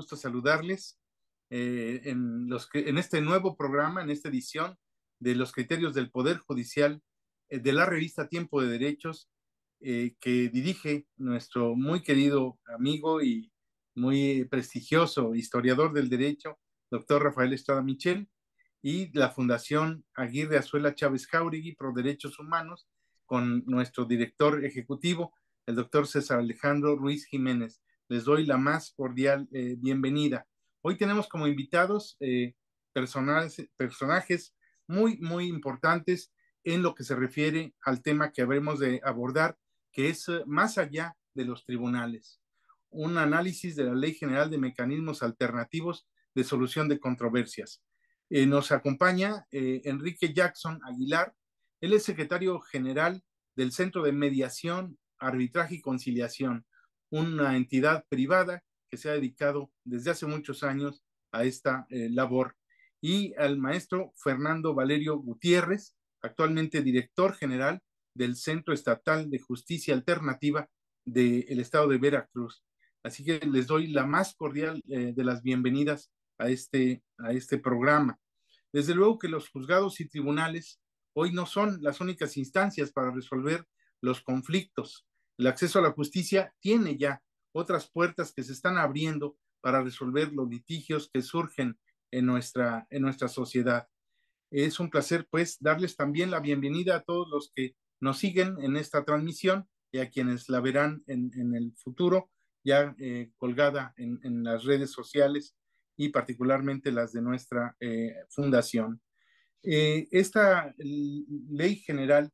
gusto saludarles eh, en, los, en este nuevo programa, en esta edición de los criterios del Poder Judicial eh, de la revista Tiempo de Derechos eh, que dirige nuestro muy querido amigo y muy prestigioso historiador del derecho, doctor Rafael Estrada Michel, y la Fundación Aguirre Azuela Chávez Jauregui Pro Derechos Humanos, con nuestro director ejecutivo, el doctor César Alejandro Ruiz Jiménez les doy la más cordial eh, bienvenida. Hoy tenemos como invitados eh, personajes, muy, muy importantes en lo que se refiere al tema que habremos de abordar, que es eh, más allá de los tribunales. Un análisis de la Ley General de Mecanismos Alternativos de Solución de Controversias. nos acompaña Enrique Jackson Aguilar. Él es secretario general del Centro de Mediación, Arbitraje y Conciliación una entidad privada que se ha dedicado desde hace muchos años a esta eh, labor. Y al maestro Fernando Valerio Gutiérrez, actualmente director general del Centro Estatal de Justicia Alternativa del Estado de Veracruz. Así que les doy la más cordial eh, de las bienvenidas a este, a este programa. Desde luego que los juzgados y tribunales hoy no son las únicas instancias para resolver los conflictos el acceso a la justicia tiene ya otras puertas que se están abriendo para resolver los litigios que surgen en nuestra, en nuestra sociedad. Es un placer, pues, darles también la bienvenida a todos los que nos siguen en esta transmisión y a quienes la verán en, el futuro, ya eh, colgada en, las redes sociales y particularmente las de nuestra eh, fundación. Eh, esta ley general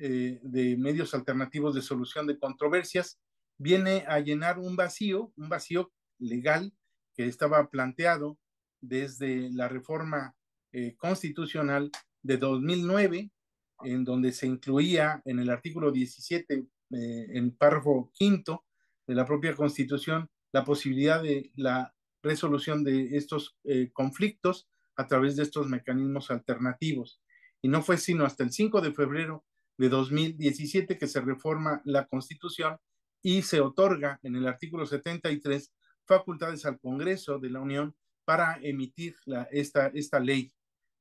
eh, de medios alternativos de solución de controversias, viene a llenar un vacío, un vacío legal que estaba planteado desde la reforma eh, constitucional de 2009, en donde se incluía en el artículo 17, eh, en párrafo quinto de la propia constitución, la posibilidad de la resolución de estos conflictos a través de estos mecanismos alternativos. Y no fue sino hasta el 5 de febrero de 2017 que se reforma la Constitución y se otorga en el artículo 73 facultades al Congreso de la Unión para emitir esta, esta ley.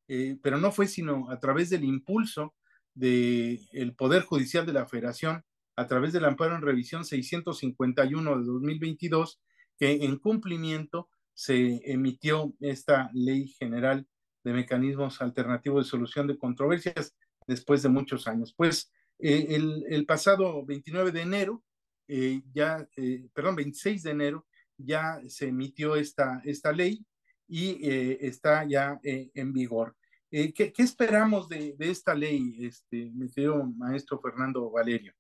Eh, pero no fue sino a través del impulso del Poder Judicial de la Federación, a través del amparo en revisión 651 de 2022, que en cumplimiento se emitió esta ley general de mecanismos alternativos de solución de controversias después de muchos años. Pues eh, el, pasado 29 de enero, eh, ya, eh, perdón, 26 de enero, ya se emitió esta, esta ley y está ya en vigor. ¿qué, esperamos de, esta ley, este, mi querido maestro Fernando Valerio?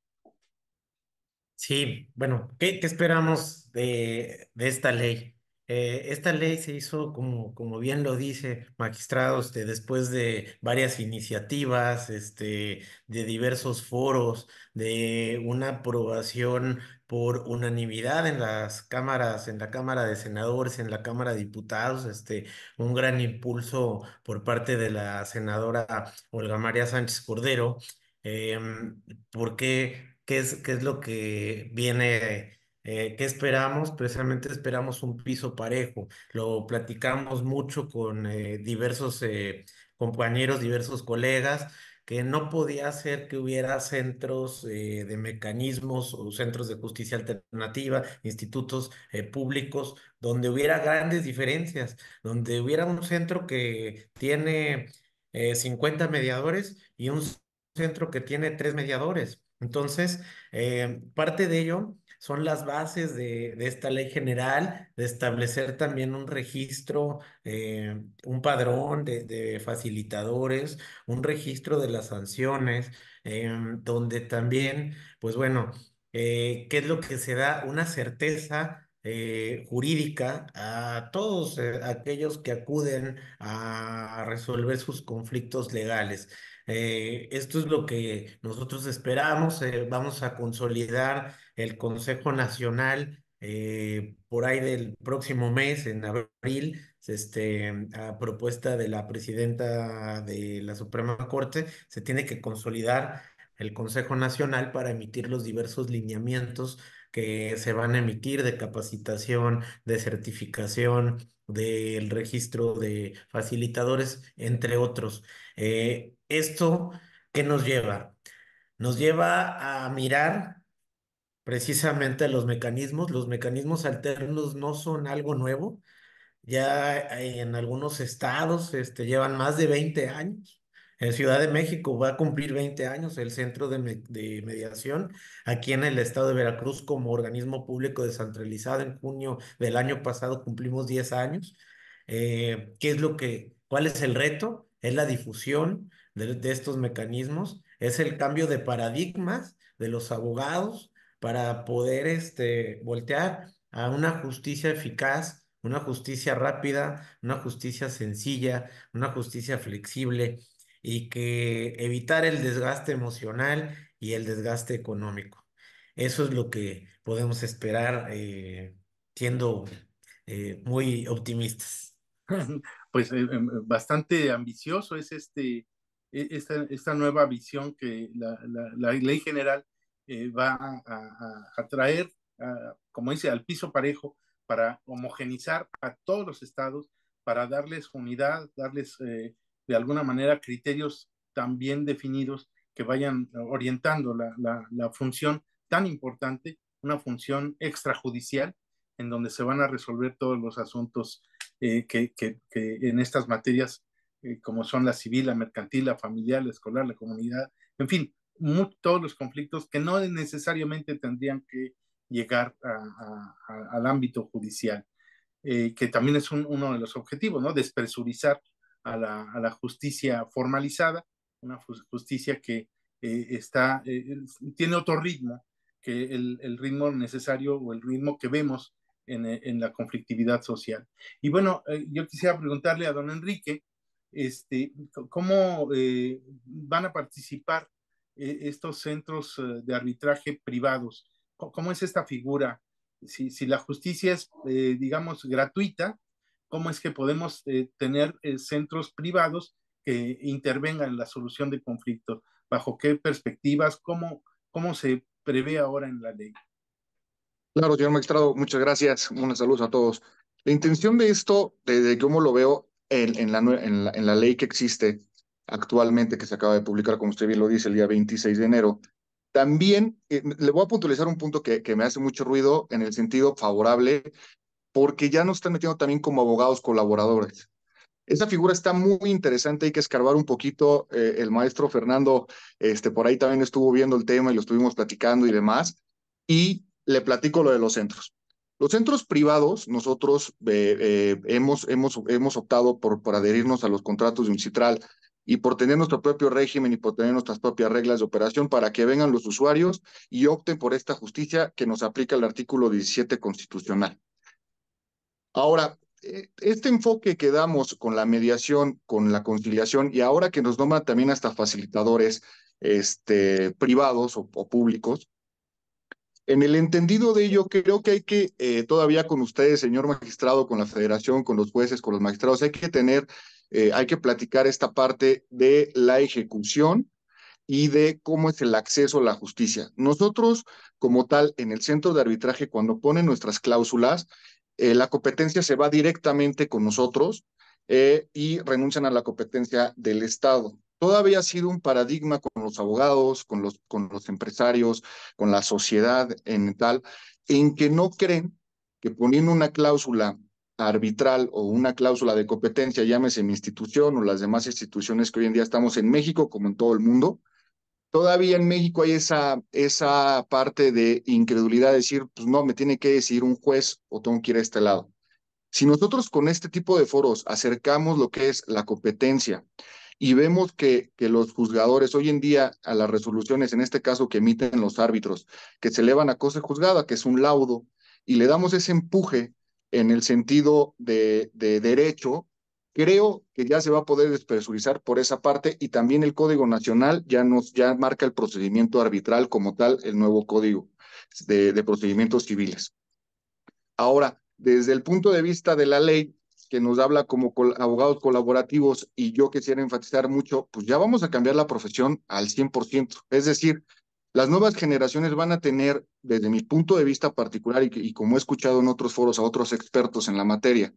Sí, bueno, ¿qué, esperamos de, de esta ley? Eh, esta ley se hizo, como, como bien lo dice magistrado, este, después de varias iniciativas, este, de diversos foros, de una aprobación por unanimidad en las cámaras, en la Cámara de Senadores, en la Cámara de Diputados, este, un gran impulso por parte de la senadora Olga María Sánchez Cordero, em, ¿Por porque qué es, qué es lo que viene eh, ¿qué esperamos? Precisamente esperamos un piso parejo. Lo platicamos mucho con eh, diversos eh, compañeros, diversos colegas, que no podía ser que hubiera centros de mecanismos o centros de justicia alternativa, institutos públicos, donde hubiera grandes diferencias, donde hubiera un centro que tiene 50 mediadores y un centro que tiene tres mediadores. Entonces, parte de ello son las bases de, de esta ley general, de establecer también un registro, eh, un padrón de, facilitadores, un registro de las sanciones, em, donde también, pues bueno, eh, ¿qué es lo que se da? Una certeza. Eh, jurídica a todos aquellos que acuden a resolver sus conflictos legales. esto es lo que nosotros esperamos, vamos a consolidar el Consejo Nacional eh, por ahí del próximo mes, en abril, este, a propuesta de la presidenta de la Suprema Corte, se tiene que consolidar el Consejo Nacional para emitir los diversos lineamientos que se van a emitir de capacitación, de certificación, del registro de facilitadores, entre otros. Eh, ¿Esto qué nos lleva? Nos lleva a mirar precisamente los mecanismos. Los mecanismos alternos no son algo nuevo. Ya eh, en algunos estados este, llevan más de 20 años. En Ciudad de México va a cumplir 20 años el Centro de, Mediación, aquí en el estado de Veracruz como organismo público descentralizado. En junio del año pasado cumplimos 10 años. Eh, ¿Qué es lo que, cuál es el reto? Es la difusión de, de estos mecanismos, es el cambio de paradigmas de los abogados, para poder este, voltear a una justicia eficaz, una justicia rápida, una justicia sencilla, una justicia flexible y que evitar el desgaste emocional y el desgaste económico. Eso es lo que podemos esperar eh, siendo eh, muy optimistas. Pues eh, em, bastante ambicioso es este, e, esta, nueva visión que la Ley General eh, va a, traer, como dice, al piso parejo para homogenizar a todos los estados, para darles unidad, darles eh, de alguna manera criterios tan bien definidos que vayan orientando la, función tan importante, una función extrajudicial, en donde se van a resolver todos los asuntos eh, que, que, en estas materias, como son la civil, la mercantil, la familiar, la escolar, la comunidad, en fin, todos los conflictos que no necesariamente tendrían que llegar al ámbito judicial, eh, que también es uno de los objetivos, ¿no? Despresurizar a la, justicia formalizada, una justicia que eh, está, eh, tiene otro ritmo que el, ritmo necesario o el ritmo que vemos en, en la conflictividad social. Y bueno, yo quisiera preguntarle a don Enrique, este, ¿cómo van a participar e, estos centros eh, de arbitraje privados? ¿Cómo es esta figura? Si, si la justicia es, eh, digamos, gratuita, ¿cómo es que podemos eh, tener centros privados que intervengan en la solución de conflictos? ¿Bajo qué perspectivas? ¿Cómo, cómo se prevé ahora en la ley? Claro, señor magistrado, muchas gracias. Un saludos a todos. La intención de esto, de, cómo lo veo en, la, en, la, en la ley que existe, actualmente que se acaba de publicar, como usted bien lo dice, el día 26 de enero. También eh, le voy a puntualizar un punto que, que me hace mucho ruido en el sentido favorable, porque ya nos están metiendo también como abogados colaboradores. Esa figura está muy interesante, hay que escarbar un poquito. Eh, el maestro Fernando, este, por ahí también estuvo viendo el tema y lo estuvimos platicando y demás. Y le platico lo de los centros. Los centros privados, nosotros eh, hemos, hemos, hemos optado por, por adherirnos a los contratos de un citral y por tener nuestro propio régimen y por tener nuestras propias reglas de operación para que vengan los usuarios y opten por esta justicia que nos aplica el artículo 17 constitucional. Ahora, eh, este enfoque que damos con la mediación, con la conciliación y ahora que nos nombran también hasta facilitadores este, privados o públicos, en el entendido de ello, creo que hay que, eh, todavía con ustedes, señor magistrado, con la federación, con los jueces, con los magistrados, hay que tener, eh, hay que platicar esta parte de la ejecución y de cómo es el acceso a la justicia. Nosotros, como tal, en el centro de arbitraje, cuando ponen nuestras cláusulas, eh, la competencia se va directamente con nosotros y renuncian a la competencia del Estado todavía ha sido un paradigma con los abogados, con los, con los empresarios, con la sociedad en tal, en que no creen que poniendo una cláusula arbitral o una cláusula de competencia, llámese mi institución o las demás instituciones que hoy en día estamos en México, como en todo el mundo, todavía en México hay esa, esa parte de incredulidad, de decir, pues no, me tiene que decir un juez o tengo que ir a este lado. Si nosotros con este tipo de foros acercamos lo que es la competencia, y vemos que, que, los juzgadores hoy en día a las resoluciones, en este caso que emiten los árbitros, que se elevan a cosa juzgada, que es un laudo, y le damos ese empuje en el sentido de, de derecho, creo que ya se va a poder despresurizar por esa parte y también el Código Nacional ya nos ya marca el procedimiento arbitral como tal, el nuevo Código de, de Procedimientos Civiles. Ahora, desde el punto de vista de la ley, que nos habla como abogados colaborativos y yo quisiera enfatizar mucho, pues ya vamos a cambiar la profesión al 100%. Es decir, las nuevas generaciones van a tener, desde mi punto de vista particular y, como he escuchado en otros foros a otros expertos en la materia,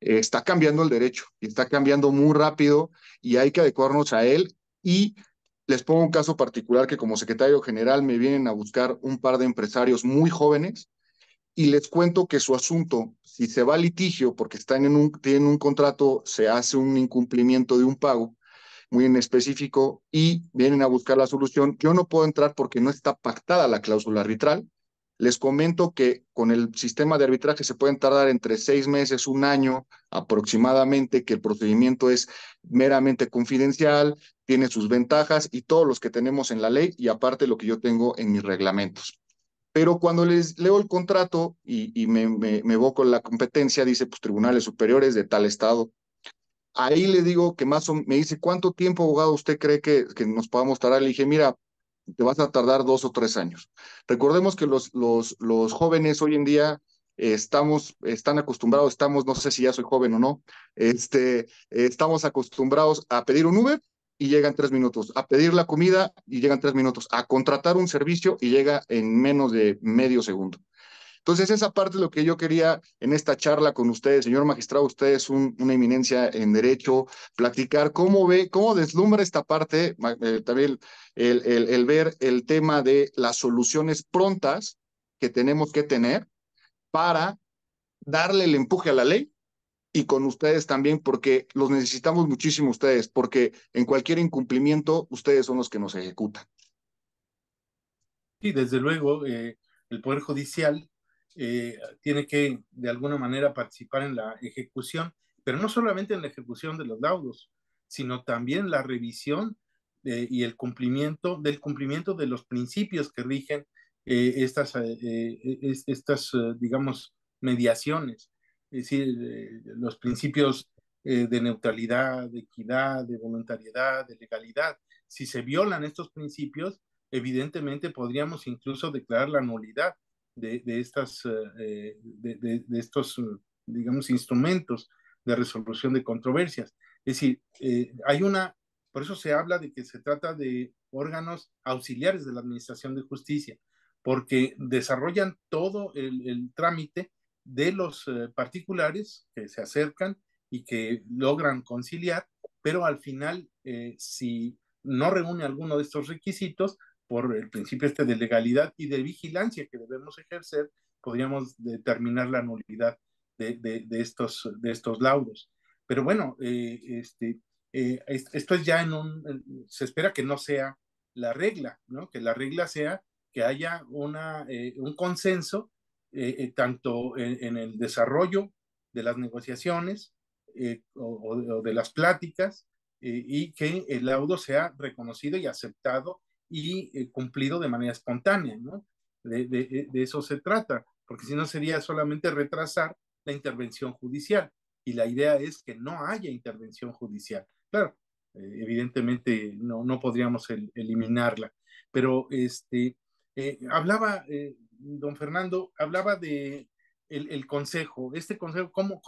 eh, está cambiando el derecho y está cambiando muy rápido y hay que adecuarnos a él y les pongo un caso particular que como secretario general me vienen a buscar un par de empresarios muy jóvenes y les cuento que su asunto si se va a litigio porque están en un, tienen un contrato, se hace un incumplimiento de un pago muy en específico y vienen a buscar la solución, yo no puedo entrar porque no está pactada la cláusula arbitral. Les comento que con el sistema de arbitraje se pueden tardar entre seis meses, un año aproximadamente, que el procedimiento es meramente confidencial, tiene sus ventajas y todos los que tenemos en la ley y aparte lo que yo tengo en mis reglamentos. Pero cuando les leo el contrato y, me, me, me, evoco la competencia, dice, pues tribunales superiores de tal estado. Ahí le digo que más o me dice, ¿cuánto tiempo, abogado, usted cree que, que nos podamos tardar? Le dije, mira, te vas a tardar dos o tres años. Recordemos que los, jóvenes hoy en día estamos, están acostumbrados, estamos, no sé si ya soy joven o no, este, estamos acostumbrados a pedir un Uber y llegan tres minutos, a pedir la comida y llegan tres minutos, a contratar un servicio y llega en menos de medio segundo. Entonces, esa parte es lo que yo quería en esta charla con ustedes, señor magistrado, usted es una eminencia en derecho, platicar cómo ve, cómo deslumbra esta parte, eh, también el, el ver el tema de las soluciones prontas que tenemos que tener para darle el empuje a la ley y con ustedes también, porque los necesitamos muchísimo ustedes, porque en cualquier incumplimiento ustedes son los que nos ejecutan. Sí, desde luego, eh, el Poder Judicial eh, tiene que de alguna manera participar en la ejecución, pero no solamente en la ejecución de los laudos, sino también la revisión eh, y el cumplimiento del cumplimiento de los principios que rigen estas, estas digamos, mediaciones es decir, eh, los principios eh, de neutralidad, de equidad, de voluntariedad, de legalidad. Si se violan estos principios, evidentemente podríamos incluso declarar la nulidad de, estas, eh, de, estos, digamos, instrumentos de resolución de controversias. Es decir, hay una, por eso se habla de que se trata de órganos auxiliares de la Administración de Justicia, porque desarrollan todo el trámite de los eh, particulares que se acercan y que logran conciliar, pero al final, eh, si no reúne alguno de estos requisitos, por el principio este de legalidad y de vigilancia que debemos ejercer, podríamos determinar la nulidad de, estos, de estos laudos. Pero bueno, eh, este, esto es ya en un, se espera que no sea la regla, ¿no? que la regla sea que haya una, un consenso eh, eh, tanto en, el desarrollo de las negociaciones eh, o, de las pláticas, y que el laudo sea reconocido y aceptado y cumplido de manera espontánea, ¿no? De, eso se trata, porque si no sería solamente retrasar la intervención judicial, y la idea es que no haya intervención judicial. Claro, evidentemente no, podríamos eliminarla. Pero este, hablaba don Fernando, hablaba de el, consejo. Este consejo, ¿cómo,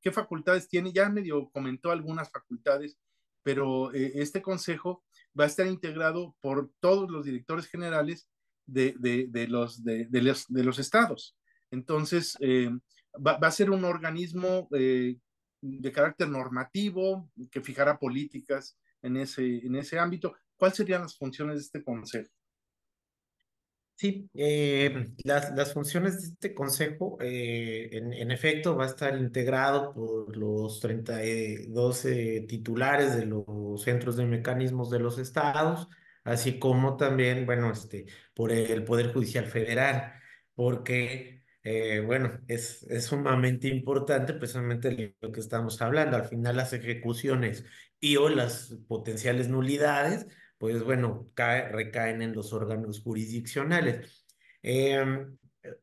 qué facultades tiene? Ya medio comentó algunas facultades, pero eh, este consejo va a estar integrado por todos los directores generales de, los, de los, estados. Entonces, eh, va, a ser un organismo eh, de carácter normativo que fijará políticas en ese, en ese ámbito. ¿Cuáles serían las funciones de este consejo? Sí, eh, las, las, funciones de este consejo, eh, en, en, efecto, va a estar integrado por los 32 titulares de los centros de mecanismos de los estados, así como también, bueno, este, por el Poder Judicial Federal, porque, eh, bueno, es, es sumamente importante precisamente lo que estamos hablando. Al final, las ejecuciones y o las potenciales nulidades pues bueno, recaen en los órganos jurisdiccionales. Em,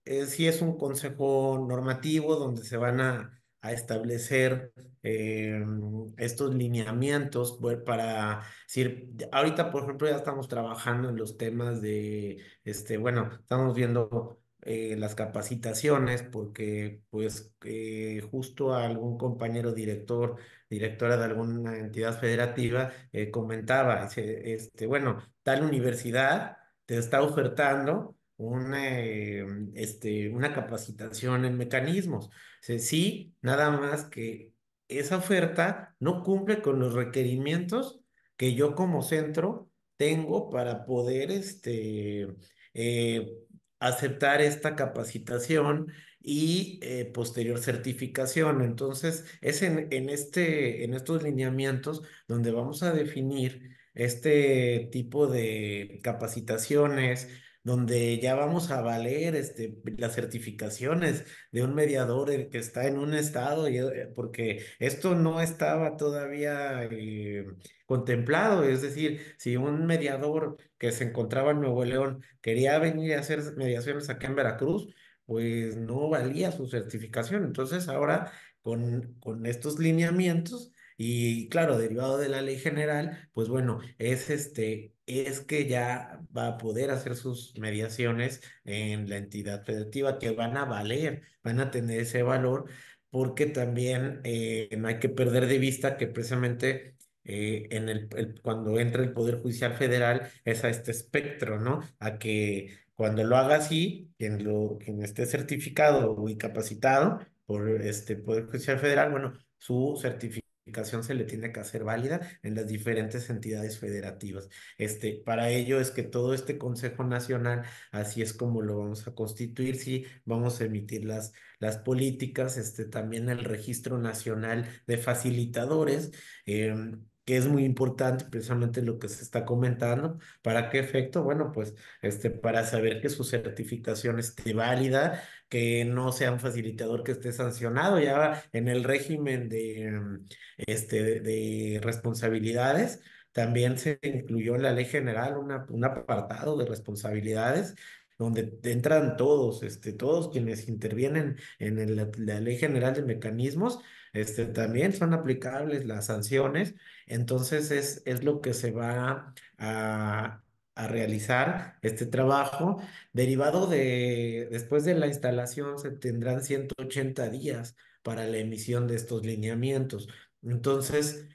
eh, sí es un consejo normativo donde se van a, establecer em, estos lineamientos para decir, ahorita por ejemplo ya estamos trabajando en los temas de, este, bueno, estamos viendo eh, las capacitaciones, porque pues eh, justo algún compañero director, directora de alguna entidad federativa, eh, comentaba, este, bueno, tal universidad te está ofertando una, este, una capacitación en mecanismos. si, sí, nada más que esa oferta no cumple con los requerimientos que yo como centro tengo para poder este, aceptar esta capacitación y eh, posterior certificación. Entonces, es en, este, en estos lineamientos donde vamos a definir este tipo de capacitaciones, donde ya vamos a valer este, las certificaciones de un mediador que está en un estado, y, eh, porque esto no estaba todavía eh, contemplado, es decir, si un mediador que se encontraba en Nuevo León quería venir a hacer mediaciones aquí en Veracruz, pues no valía su certificación. Entonces ahora con, con estos lineamientos y claro, derivado de la ley general, pues bueno, es este es que ya va a poder hacer sus mediaciones en la entidad federativa, que van a valer, van a tener ese valor, porque también eh, no hay que perder de vista que precisamente eh, en el, cuando entra el Poder Judicial Federal es a este espectro, ¿no? A que cuando lo haga así, quien, lo, quien esté certificado o capacitado por este Poder Judicial Federal, bueno, su certificado se le tiene que hacer válida en las diferentes entidades federativas. Este, para ello es que todo este Consejo Nacional, así es como lo vamos a constituir, sí, vamos a emitir las, las políticas, este, también el Registro Nacional de Facilitadores. Eh, que es muy importante precisamente lo que se está comentando. ¿Para qué efecto? Bueno, pues este, para saber que su certificación esté válida, que no sea un facilitador que esté sancionado ya en el régimen de, mm, este, de responsabilidades. También se incluyó en la ley general una, un apartado de responsabilidades donde entran todos, este, todos quienes intervienen en la ley general de mecanismos, este, también son aplicables las sanciones, entonces es, es lo que se va a, realizar este trabajo. Derivado de, después de la instalación, se tendrán 180 días para la emisión de estos lineamientos. Entonces,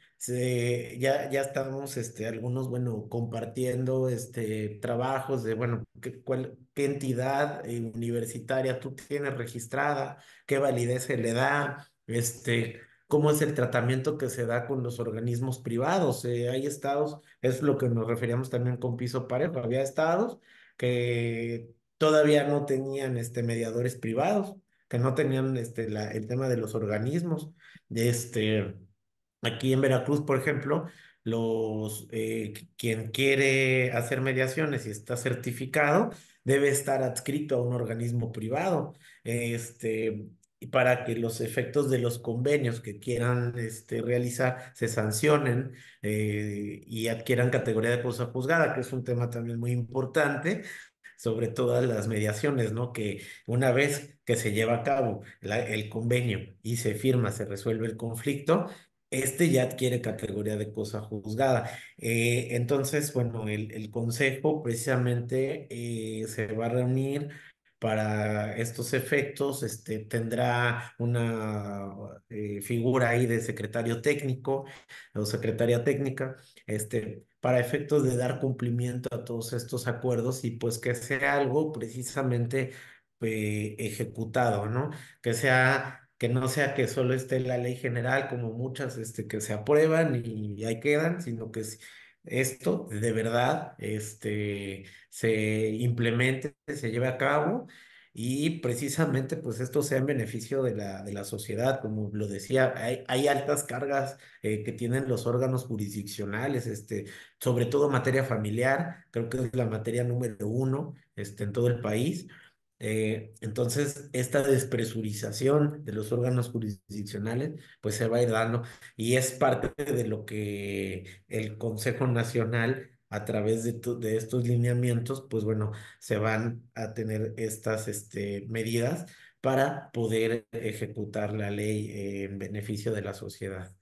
ya, ya estamos, este, algunos, bueno, compartiendo este, trabajos de, bueno, qué entidad eh, universitaria tú tienes registrada, qué validez se le da, este, cómo es el tratamiento que se da con los organismos privados. Eh, hay estados, es lo que nos referíamos también con piso parejo, había estados que todavía no tenían este, mediadores privados, que no tenían este, el tema de los organismos. Este, aquí en Veracruz, por ejemplo, los, eh, quien quiere hacer mediaciones y está certificado, debe estar adscrito a un organismo privado. Este, y para que los efectos de los convenios que quieran este, realizar se sancionen eh, y adquieran categoría de cosa juzgada, que es un tema también muy importante sobre todas las mediaciones, ¿no? Que una vez que se lleva a cabo el convenio y se firma, se resuelve el conflicto, este ya adquiere categoría de cosa juzgada. Eh, entonces, bueno, el, Consejo precisamente eh, se va a reunir para estos efectos, este, tendrá una eh, figura ahí de secretario técnico o secretaria técnica, este, para efectos de dar cumplimiento a todos estos acuerdos y pues que sea algo precisamente eh, ejecutado, ¿no? Que sea que no sea que solo esté la ley general como muchas este, que se aprueban y ahí quedan, sino que esto de verdad este, se implemente, se lleve a cabo y precisamente pues esto sea en beneficio de la, de la sociedad, como lo decía, hay, altas cargas eh, que tienen los órganos jurisdiccionales, este, sobre todo materia familiar, creo que es la materia número uno este, en todo el país. Eh, entonces, esta despresurización de los órganos jurisdiccionales, pues se va a ir dando y es parte de lo que el Consejo Nacional, a través de, de estos lineamientos, pues bueno, se van a tener estas este, medidas para poder ejecutar la ley eh, en beneficio de la sociedad.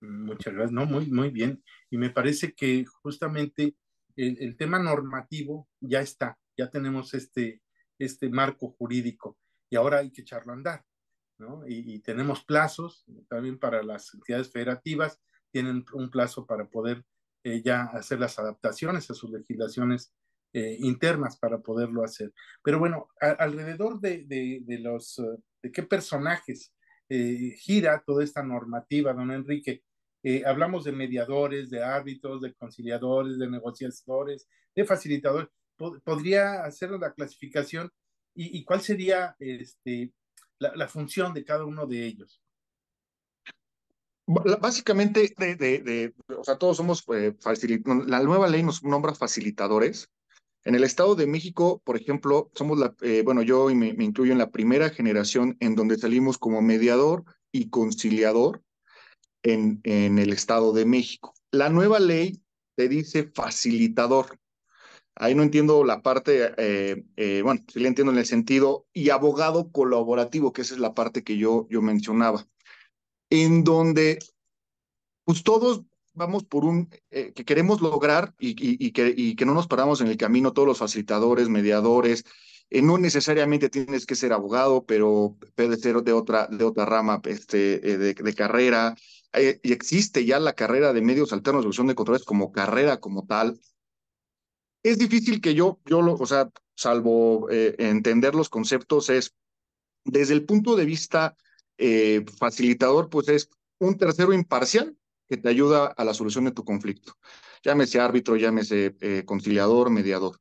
Muchas gracias, no, muy, muy bien. Y me parece que justamente el tema normativo ya está, ya tenemos este, este marco jurídico y ahora hay que echarlo a andar. ¿no? Y, tenemos plazos también para las entidades federativas, tienen un plazo para poder eh, ya hacer las adaptaciones a sus legislaciones eh, internas para poderlo hacer. Pero bueno, alrededor de, los, eh, de qué personajes gira toda esta normativa, don Enrique. hablamos de mediadores, de árbitros, de conciliadores, de negociadores, de facilitadores podría hacer la clasificación y, cuál sería este, la, función de cada uno de ellos? Básicamente, de, o sea, todos somos eh, La nueva ley nos nombra facilitadores. En el Estado de México, por ejemplo, somos la, eh, bueno, yo me, incluyo en la primera generación en donde salimos como mediador y conciliador en, el Estado de México. La nueva ley te dice facilitador. Ahí no entiendo la parte, eh, eh, bueno, sí la entiendo en el sentido, y abogado colaborativo, que esa es la parte que yo, yo mencionaba, en donde pues, todos vamos por un, eh, que queremos lograr y, que, y que no nos paramos en el camino, todos los facilitadores, mediadores, no necesariamente tienes que ser abogado, pero puede ser de otra, de otra rama este, de, carrera. y existe ya la carrera de medios alternos de solución de controles como carrera como tal es difícil que yo, yo lo, o sea, salvo eh, entender los conceptos, es desde el punto de vista eh, facilitador, pues es un tercero imparcial que te ayuda a la solución de tu conflicto. Llámese árbitro, llámese eh, conciliador, mediador.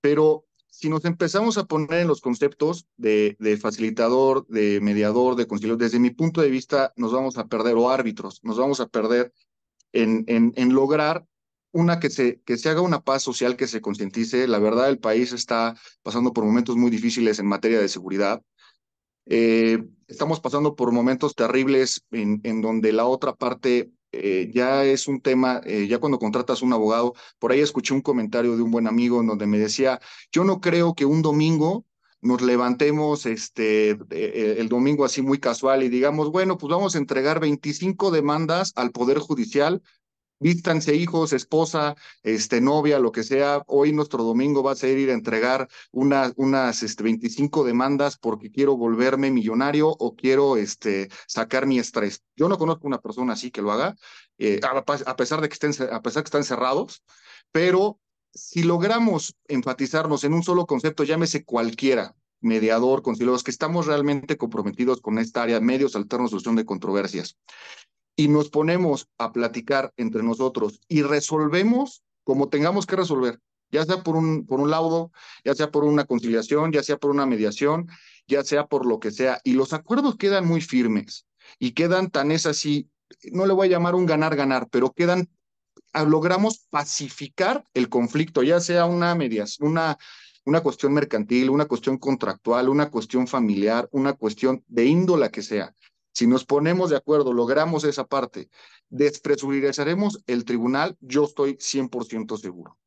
Pero si nos empezamos a poner en los conceptos de, facilitador, de mediador, de conciliador, desde mi punto de vista, nos vamos a perder, o árbitros, nos vamos a perder en lograr una que se, que se haga una paz social, que se concientice. La verdad, el país está pasando por momentos muy difíciles en materia de seguridad. Eh, estamos pasando por momentos terribles en, en donde la otra parte eh, ya es un tema, eh, ya cuando contratas un abogado, por ahí escuché un comentario de un buen amigo en donde me decía, yo no creo que un domingo nos levantemos este, el domingo así muy casual y digamos, bueno, pues vamos a entregar 25 demandas al Poder Judicial vístanse hijos, esposa, este, novia, lo que sea. Hoy nuestro domingo va a ir a entregar unas unas este, 25 demandas porque quiero volverme millonario o quiero este, sacar mi estrés. Yo no conozco una persona así que lo haga, eh, a, pesar de que estén, a pesar que están cerrados, pero si logramos enfatizarnos en un solo concepto, llámese cualquiera, mediador, los que estamos realmente comprometidos con esta área, medios alternos, solución de controversias y nos ponemos a platicar entre nosotros y resolvemos como tengamos que resolver, ya sea por un, por un laudo, ya sea por una conciliación, ya sea por una mediación, ya sea por lo que sea, y los acuerdos quedan muy firmes y quedan tan es así, no le voy a llamar un ganar-ganar, pero quedan, ah, logramos pacificar el conflicto, ya sea una mediación, una una cuestión mercantil, una cuestión contractual, una cuestión familiar, una cuestión de índola que sea. Si nos ponemos de acuerdo, logramos esa parte, despresurizaremos el tribunal, yo estoy 100% seguro.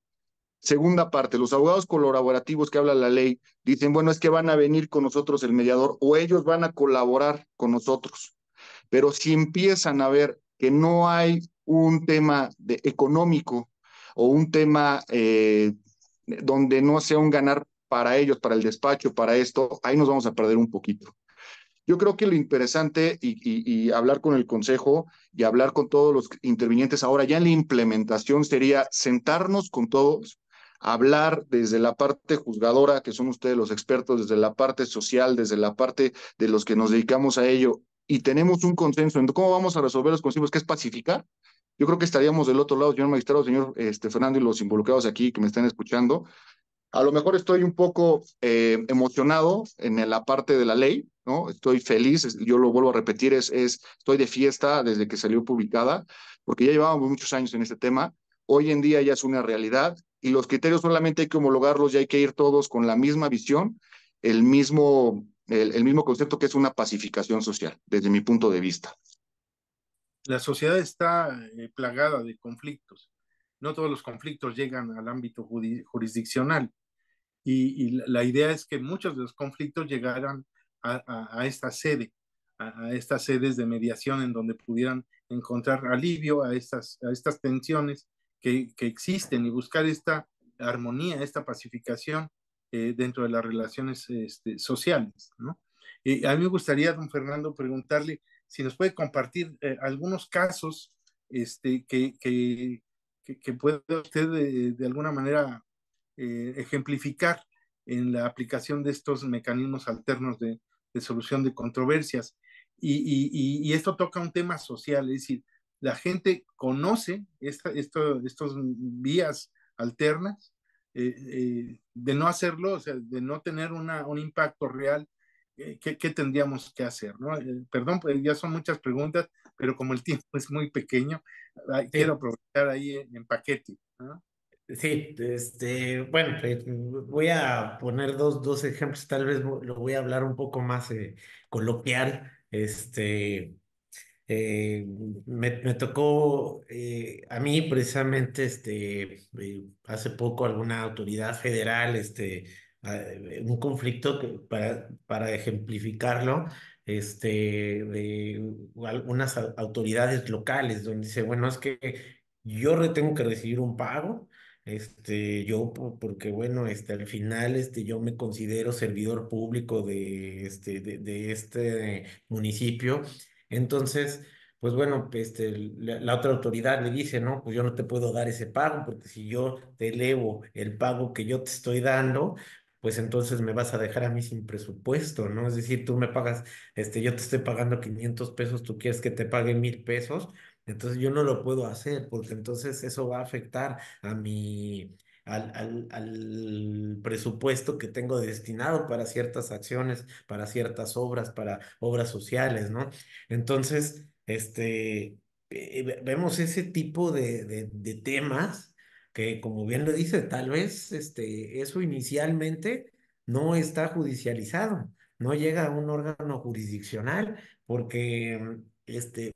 Segunda parte, los abogados colaborativos que habla la ley dicen, bueno, es que van a venir con nosotros el mediador o ellos van a colaborar con nosotros. Pero si empiezan a ver que no hay un tema de económico o un tema eh, donde no sea un ganar para ellos, para el despacho, para esto, ahí nos vamos a perder un poquito. Yo creo que lo interesante y, hablar con el Consejo y hablar con todos los intervinientes ahora ya en la implementación sería sentarnos con todos, hablar desde la parte juzgadora, que son ustedes los expertos, desde la parte social, desde la parte de los que nos dedicamos a ello, y tenemos un consenso en cómo vamos a resolver los consejos, que es pacificar. Yo creo que estaríamos del otro lado, señor magistrado, señor este, Fernando y los involucrados aquí que me están escuchando. A lo mejor estoy un poco eh, emocionado en la parte de la ley, Estoy feliz, yo lo vuelvo a repetir, es, estoy de fiesta desde que salió publicada, porque ya llevábamos muchos años en este tema, hoy en día ya es una realidad y los criterios solamente hay que homologarlos y hay que ir todos con la misma visión, el mismo, el, mismo concepto que es una pacificación social, desde mi punto de vista. La sociedad está eh, plagada de conflictos. No todos los conflictos llegan al ámbito jurisdiccional. y la idea es que muchos de los conflictos llegaran a, esta sede, a, estas sedes de mediación en donde pudieran encontrar alivio a estas, a estas tensiones que, existen y buscar esta armonía, esta pacificación eh, dentro de las relaciones este, sociales. a mí me gustaría, don Fernando, preguntarle si nos puede compartir eh, algunos casos este, que, puede usted de, alguna manera eh, ejemplificar en la aplicación de estos mecanismos alternos de, de solución de controversias. Y, y, esto toca un tema social, es decir, la gente conoce esta, esto, estos vías alternas eh, eh, de no hacerlo, o sea, de no tener una, un impacto real. Eh, ¿qué, ¿Qué, tendríamos que hacer? ¿no? perdón, pues, ya son muchas preguntas, pero como el tiempo es muy pequeño, quiero aprovechar ahí en, en paquete. ¿no? Sí, este, bueno, pues, voy a poner dos, dos ejemplos, tal vez lo voy a hablar un poco más eh, coloquial. Este, eh, me, tocó eh, a mí precisamente este, hace poco alguna autoridad federal, este, ah, un conflicto para, ejemplificarlo, este, de algunas autoridades locales donde dice, bueno, es que yo tengo que recibir un pago este, yo, porque bueno, este, al final, este, yo me considero servidor público de este, de, este municipio. Entonces, pues bueno, este, la, otra autoridad le dice, no, pues yo no te puedo dar ese pago, porque si yo te elevo el pago que yo te estoy dando, pues entonces me vas a dejar a mí sin presupuesto, ¿no? Es decir, tú me pagas, este, yo te estoy pagando 500 pesos, tú quieres que te pague mil pesos, entonces yo no lo puedo hacer porque entonces eso va a afectar a mi, al, presupuesto que tengo destinado para ciertas acciones, para ciertas obras, para obras sociales, ¿no? Entonces, este, eh, vemos ese tipo de, de temas que, como bien lo dice, tal vez este, eso inicialmente no está judicializado, no llega a un órgano jurisdiccional porque este,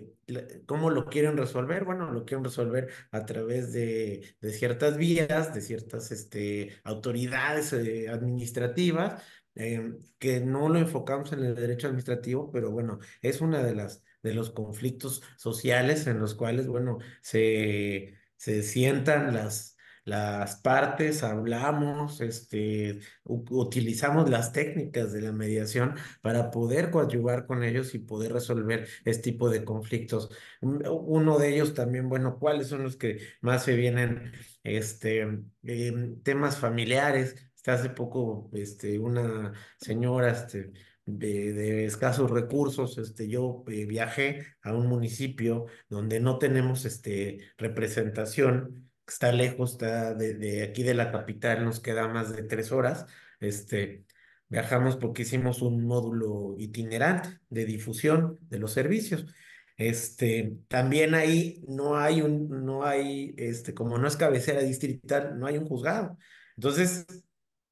¿cómo lo quieren resolver? Bueno, lo quieren resolver a través de, ciertas vías, de ciertas este, autoridades eh, administrativas, em, que no lo enfocamos en el derecho administrativo, pero bueno, es una de las de los conflictos sociales en los cuales, bueno, se, se sientan las, las partes, hablamos, este, utilizamos las técnicas de la mediación para poder coadyuvar con ellos y poder resolver este tipo de conflictos. Uno de ellos también, bueno, ¿cuáles son los que más se vienen? Este, temas familiares. Hace poco, este, una señora, este, de, escasos recursos, este, yo eh, viajé a un municipio donde no tenemos este, representación está lejos, está de, aquí de la capital, nos queda más de tres horas. Este, viajamos porque hicimos un módulo itinerante de difusión de los servicios. Este, también ahí no hay un, no hay, este, como no es cabecera distrital, no hay un juzgado. Entonces,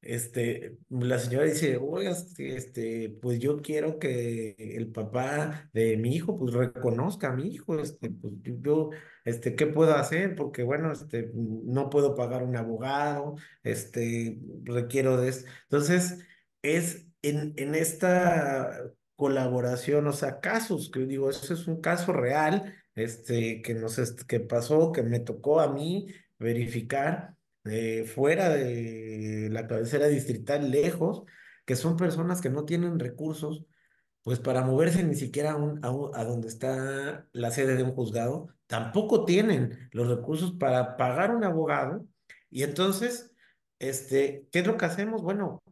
este, la señora dice, oiga, este, este, pues yo quiero que el papá de mi hijo, pues reconozca a mi hijo, este, pues yo, este, ¿qué puedo hacer? Porque bueno, este, no puedo pagar un abogado, este, requiero de esto. Entonces, es en, en esta colaboración, o sea, casos, que digo, eso es un caso real, este, que nos, este, que pasó, que me tocó a mí verificar fuera de la cabecera distrital, lejos, que son personas que no tienen recursos, pues para moverse ni siquiera a, a, donde está la sede de un juzgado, tampoco tienen los recursos para pagar un abogado. Y entonces, este, ¿qué es lo que hacemos? Bueno,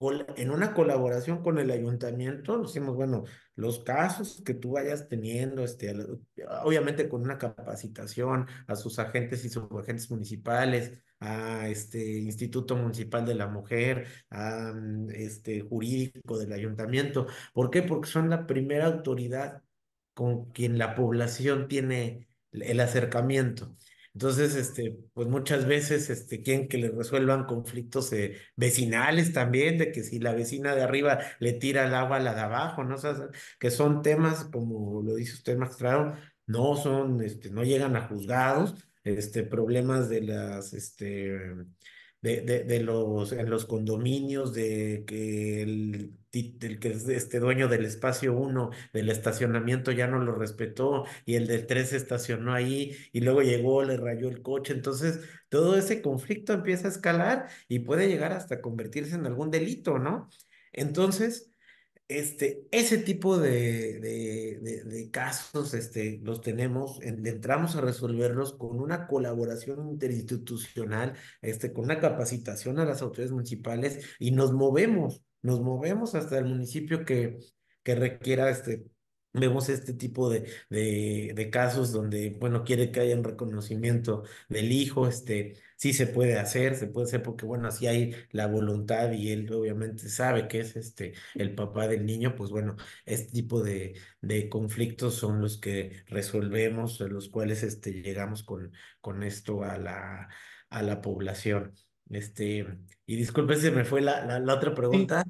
en una colaboración con el ayuntamiento, decimos, bueno, los casos que tú vayas teniendo, este, obviamente con una capacitación a sus agentes y subagentes municipales, a este Instituto Municipal de la Mujer, a mm, este jurídico del ayuntamiento. ¿Por qué? Porque son la primera autoridad con quien la población tiene el acercamiento. Entonces, este, pues muchas veces este, quieren que le resuelvan conflictos eh, vecinales también, de que si la vecina de arriba le tira el agua a la de abajo, ¿no? que son temas, como lo dice usted, magistrado, no son, este, no llegan a juzgados, este, problemas de las, este, de, de, de los, en los condominios, de que el, que es este dueño del espacio 1 del estacionamiento ya no lo respetó y el del 3 estacionó ahí y luego llegó, le rayó el coche. Entonces, todo ese conflicto empieza a escalar y puede llegar hasta convertirse en algún delito, ¿no? Entonces, este, ese tipo de, casos este, los tenemos, entramos a resolverlos con una colaboración interinstitucional, este, con una capacitación a las autoridades municipales y nos movemos, nos movemos hasta el municipio que, que requiera este, Vemos este tipo de, casos donde, bueno, quiere que haya un reconocimiento del hijo, este, sí se puede hacer, se puede hacer porque, bueno, así hay la voluntad y él obviamente sabe que es este, el papá del niño, pues bueno, este tipo de, conflictos son los que resolvemos, los cuales este, llegamos con, con esto a la, a la población. Este, y disculpe, se me fue la, la, otra pregunta.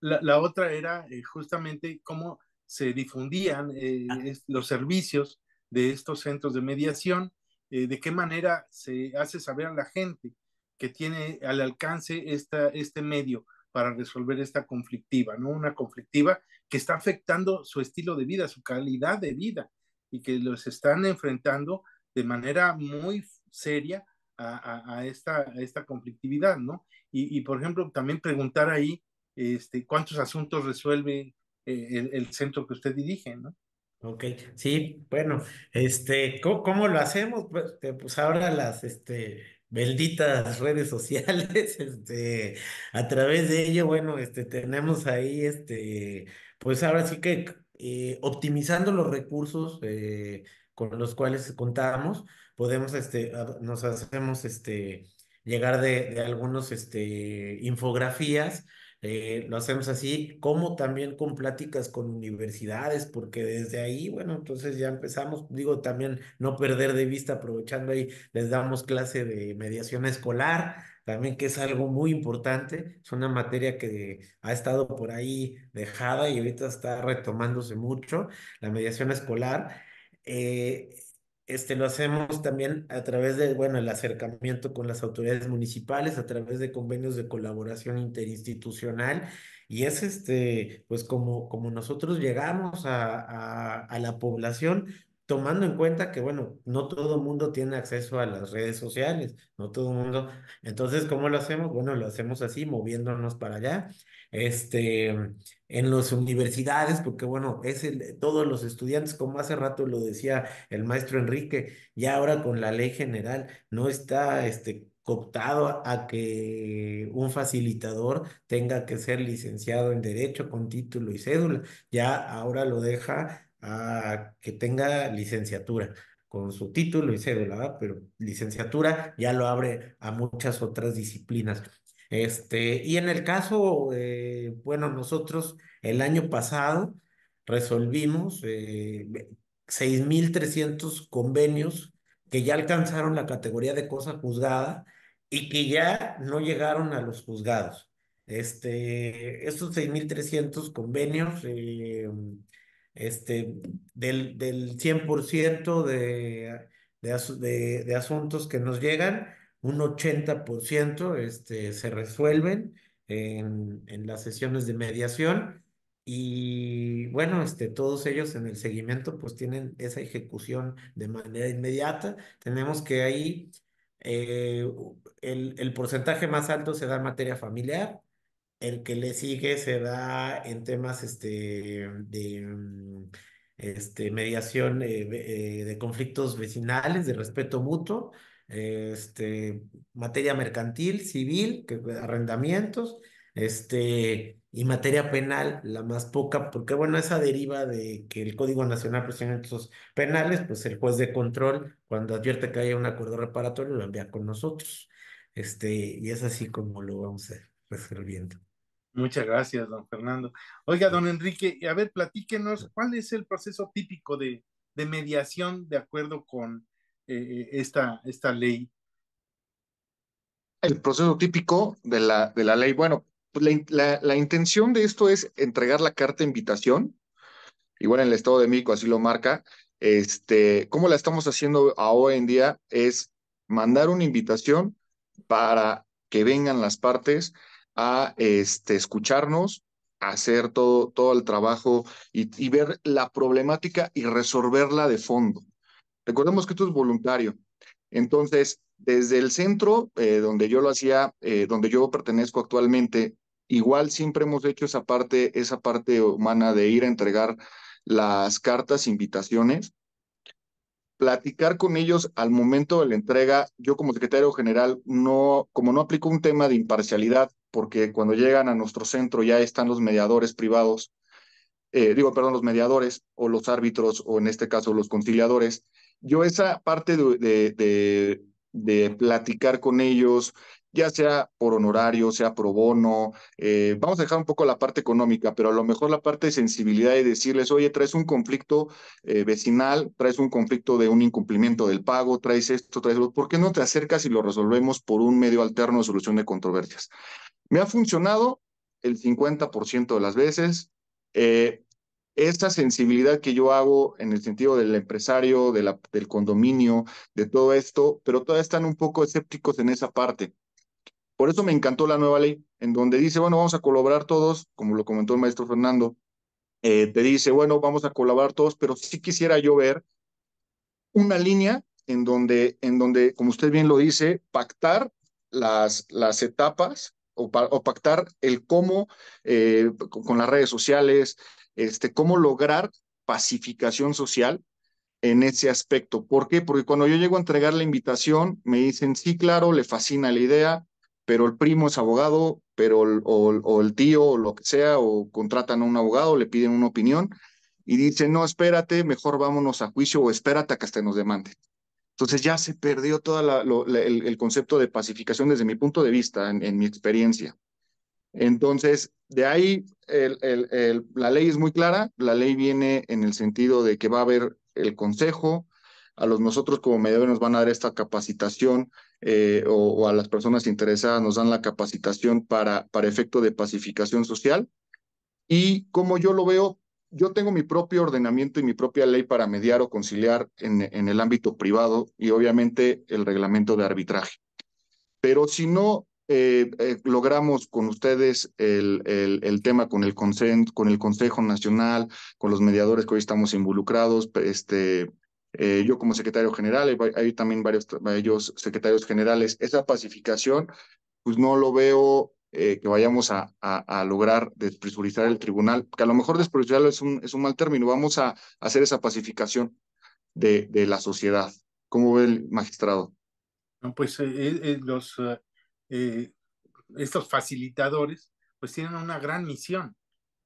La, otra era eh, justamente cómo se difundían eh, ah. los servicios de estos centros de mediación, eh, de qué manera se hace saber a la gente que tiene al alcance esta, este medio para resolver esta conflictiva, ¿no? Una conflictiva que está afectando su estilo de vida, su calidad de vida y que los están enfrentando de manera muy seria a, esta, esta, conflictividad, ¿no? Y, por ejemplo, también preguntar ahí este, cuántos asuntos resuelve eh, el, centro que usted dirige, ¿no? Ok, sí, bueno, este, ¿cómo, lo hacemos? Pues, pues, ahora las, este, benditas redes sociales, este, a través de ello, bueno, este, tenemos ahí, este, pues ahora sí que eh, optimizando los recursos eh, con los cuales contamos, podemos, este, nos hacemos, este, llegar de, de algunos, este, infografías, eh, lo hacemos así, como también con pláticas con universidades, porque desde ahí, bueno, entonces ya empezamos, digo, también no perder de vista, aprovechando ahí, les damos clase de mediación escolar, también que es algo muy importante, es una materia que ha estado por ahí dejada y ahorita está retomándose mucho, la mediación escolar. Eh, este, lo hacemos también a través de, bueno, el acercamiento con las autoridades municipales, a través de convenios de colaboración interinstitucional, y es este, pues como, como nosotros llegamos a, a, a la población, tomando en cuenta que, bueno, no todo mundo tiene acceso a las redes sociales, no todo el mundo. Entonces, ¿cómo lo hacemos? Bueno, lo hacemos así, moviéndonos para allá. Este, en las universidades, porque bueno, es el, todos los estudiantes, como hace rato lo decía el maestro Enrique, ya ahora con la ley general no está este, cooptado a que un facilitador tenga que ser licenciado en Derecho con título y cédula, ya ahora lo deja a que tenga licenciatura con su título y cédula, ¿verdad? pero licenciatura ya lo abre a muchas otras disciplinas. Este, y en el caso, eh, bueno, nosotros el año pasado resolvimos eh, 6.300 convenios que ya alcanzaron la categoría de cosa juzgada y que ya no llegaron a los juzgados. Este, estos 6.300 convenios eh, este, del, 100% de, asuntos que nos llegan, un 80% este, se resuelven en, las sesiones de mediación y bueno, este, todos ellos en el seguimiento pues tienen esa ejecución de manera inmediata. Tenemos que ahí eh, el, el porcentaje más alto se da en materia familiar, el que le sigue se da en temas este, de mm, este, mediación eh, eh, de conflictos vecinales, de respeto mutuo, este, materia mercantil, civil, que, pues, arrendamientos, este, y materia penal, la más poca, porque bueno, esa deriva de que el Código Nacional de Procedimientos Penales, pues el juez de control, cuando advierte que haya un acuerdo reparatorio, lo envía con nosotros. Este, y es así como lo vamos a ir resolviendo. Muchas gracias, don Fernando. Oiga, don Enrique, a ver, platíquenos cuál es el proceso típico de, de mediación de acuerdo con eh, eh, esta, esta ley. El proceso típico de la, de la ley. Bueno, pues la, intención de esto es entregar la carta de invitación. Igual en el Estado de México así lo marca. Este, ¿Cómo la estamos haciendo hoy en día? Es mandar una invitación para que vengan las partes a este, escucharnos, hacer todo, todo el trabajo y, y, ver la problemática y resolverla de fondo. Recordemos que esto es voluntario. Entonces, desde el centro eh, donde yo lo hacía, eh, donde yo pertenezco actualmente, igual siempre hemos hecho esa parte, esa parte humana de ir a entregar las cartas, invitaciones, platicar con ellos al momento de la entrega. Yo como secretario general no, como no aplico un tema de imparcialidad, porque cuando llegan a nuestro centro ya están los mediadores privados, eh, digo, perdón, los mediadores o los árbitros o en este caso los conciliadores. Yo esa parte de, de, de, platicar con ellos, ya sea por honorario, sea pro bono, eh, vamos a dejar un poco la parte económica, pero a lo mejor la parte de sensibilidad y decirles, oye, traes un conflicto eh, vecinal, traes un conflicto de un incumplimiento del pago, traes esto, traes lo, ¿por qué no te acercas y lo resolvemos por un medio alterno de solución de controversias? Me ha funcionado el 50% de las veces. esa eh, esta sensibilidad que yo hago en el sentido del empresario, del condominio, de todo esto, pero todavía están un poco escépticos en esa parte. Por eso me encantó la nueva ley, en donde dice, bueno, vamos a colaborar todos, como lo comentó el maestro Fernando, eh, te dice, bueno, vamos a colaborar todos, pero sí quisiera yo ver una línea en donde, en donde como usted bien lo dice, pactar las, las etapas o, pactar el cómo eh, con las redes sociales, este, cómo lograr pacificación social en ese aspecto. ¿Por qué? Porque cuando yo llego a entregar la invitación, me dicen, sí, claro, le fascina la idea, pero el primo es abogado, pero o, el tío o lo que sea, o contratan a un abogado, le piden una opinión y dicen, no, espérate, mejor vámonos a juicio o espérate a que hasta nos demanden. Entonces ya se perdió todo el, concepto de pacificación desde mi punto de vista, en, mi experiencia. Entonces, de ahí la ley es muy clara, la ley viene en el sentido de que va a haber el consejo, a los nosotros como mediadores nos van a dar esta capacitación eh, o, a las personas interesadas nos dan la capacitación para, para efecto de pacificación social. Y como yo lo veo, yo tengo mi propio ordenamiento y mi propia ley para mediar o conciliar en, el ámbito privado y obviamente el reglamento de arbitraje. Pero si no eh, eh, logramos con ustedes el, tema con el, Consejo Nacional, con los mediadores que hoy estamos involucrados, este, eh, yo como secretario general, hay también varios, varios secretarios generales, esa pacificación, pues no lo veo eh, que vayamos a, a, lograr despresurizar el tribunal, que a lo mejor despresurizar es un, es un mal término, vamos a, hacer esa pacificación de, de, la sociedad. ¿Cómo ve el magistrado? Pues eh, eh, los, estos facilitadores pues tienen una gran misión,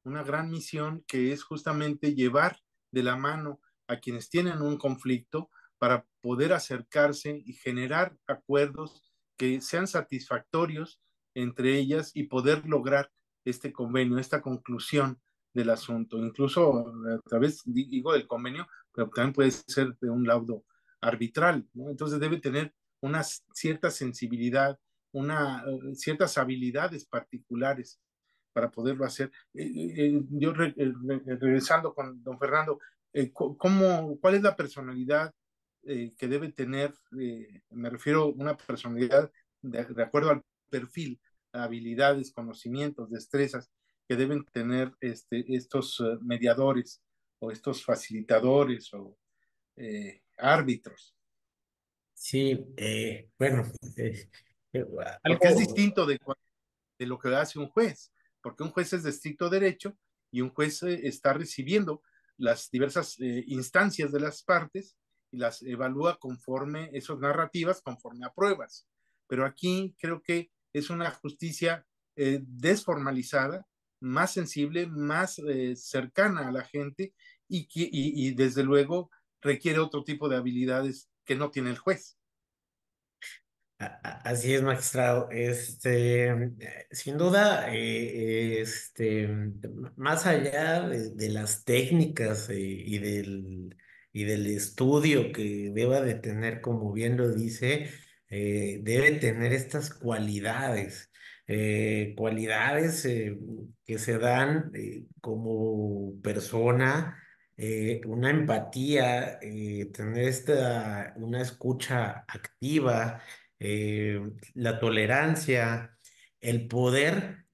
una gran misión que es justamente llevar de la mano a quienes tienen un conflicto para poder acercarse y generar acuerdos que sean satisfactorios entre ellas y poder lograr este convenio, esta conclusión del asunto. Incluso eh, a través, digo, del convenio, pero también puede ser de un laudo arbitral. ¿no? Entonces debe tener una cierta sensibilidad, una, eh, ciertas habilidades particulares para poderlo hacer. Eh, yo regresando con don Fernando, ¿cómo, ¿cuál es la personalidad que debe tener? me refiero a una personalidad de acuerdo al perfil, habilidades, conocimientos, destrezas que deben tener este, estos eh, mediadores o estos facilitadores o eh, árbitros. Sí, eh, bueno. algo... que es distinto de, de lo que hace un juez, porque un juez es de estricto derecho y un juez está recibiendo las diversas instancias de las partes y las evalúa conforme esas narrativas, conforme a pruebas. Pero aquí creo que es una justicia eh, desformalizada, más sensible, más eh, cercana a la gente y, que, y, desde luego requiere otro tipo de habilidades que no tiene el juez. Así es, magistrado. Este, em, eh, sin duda, este, em, más allá de, las técnicas y, del, y del estudio que deba de tener, como bien lo dice, eh, debe tener estas cualidades, eh, cualidades eh, que se dan como persona, una empatía, tener esta, una escucha activa, la tolerancia, el poder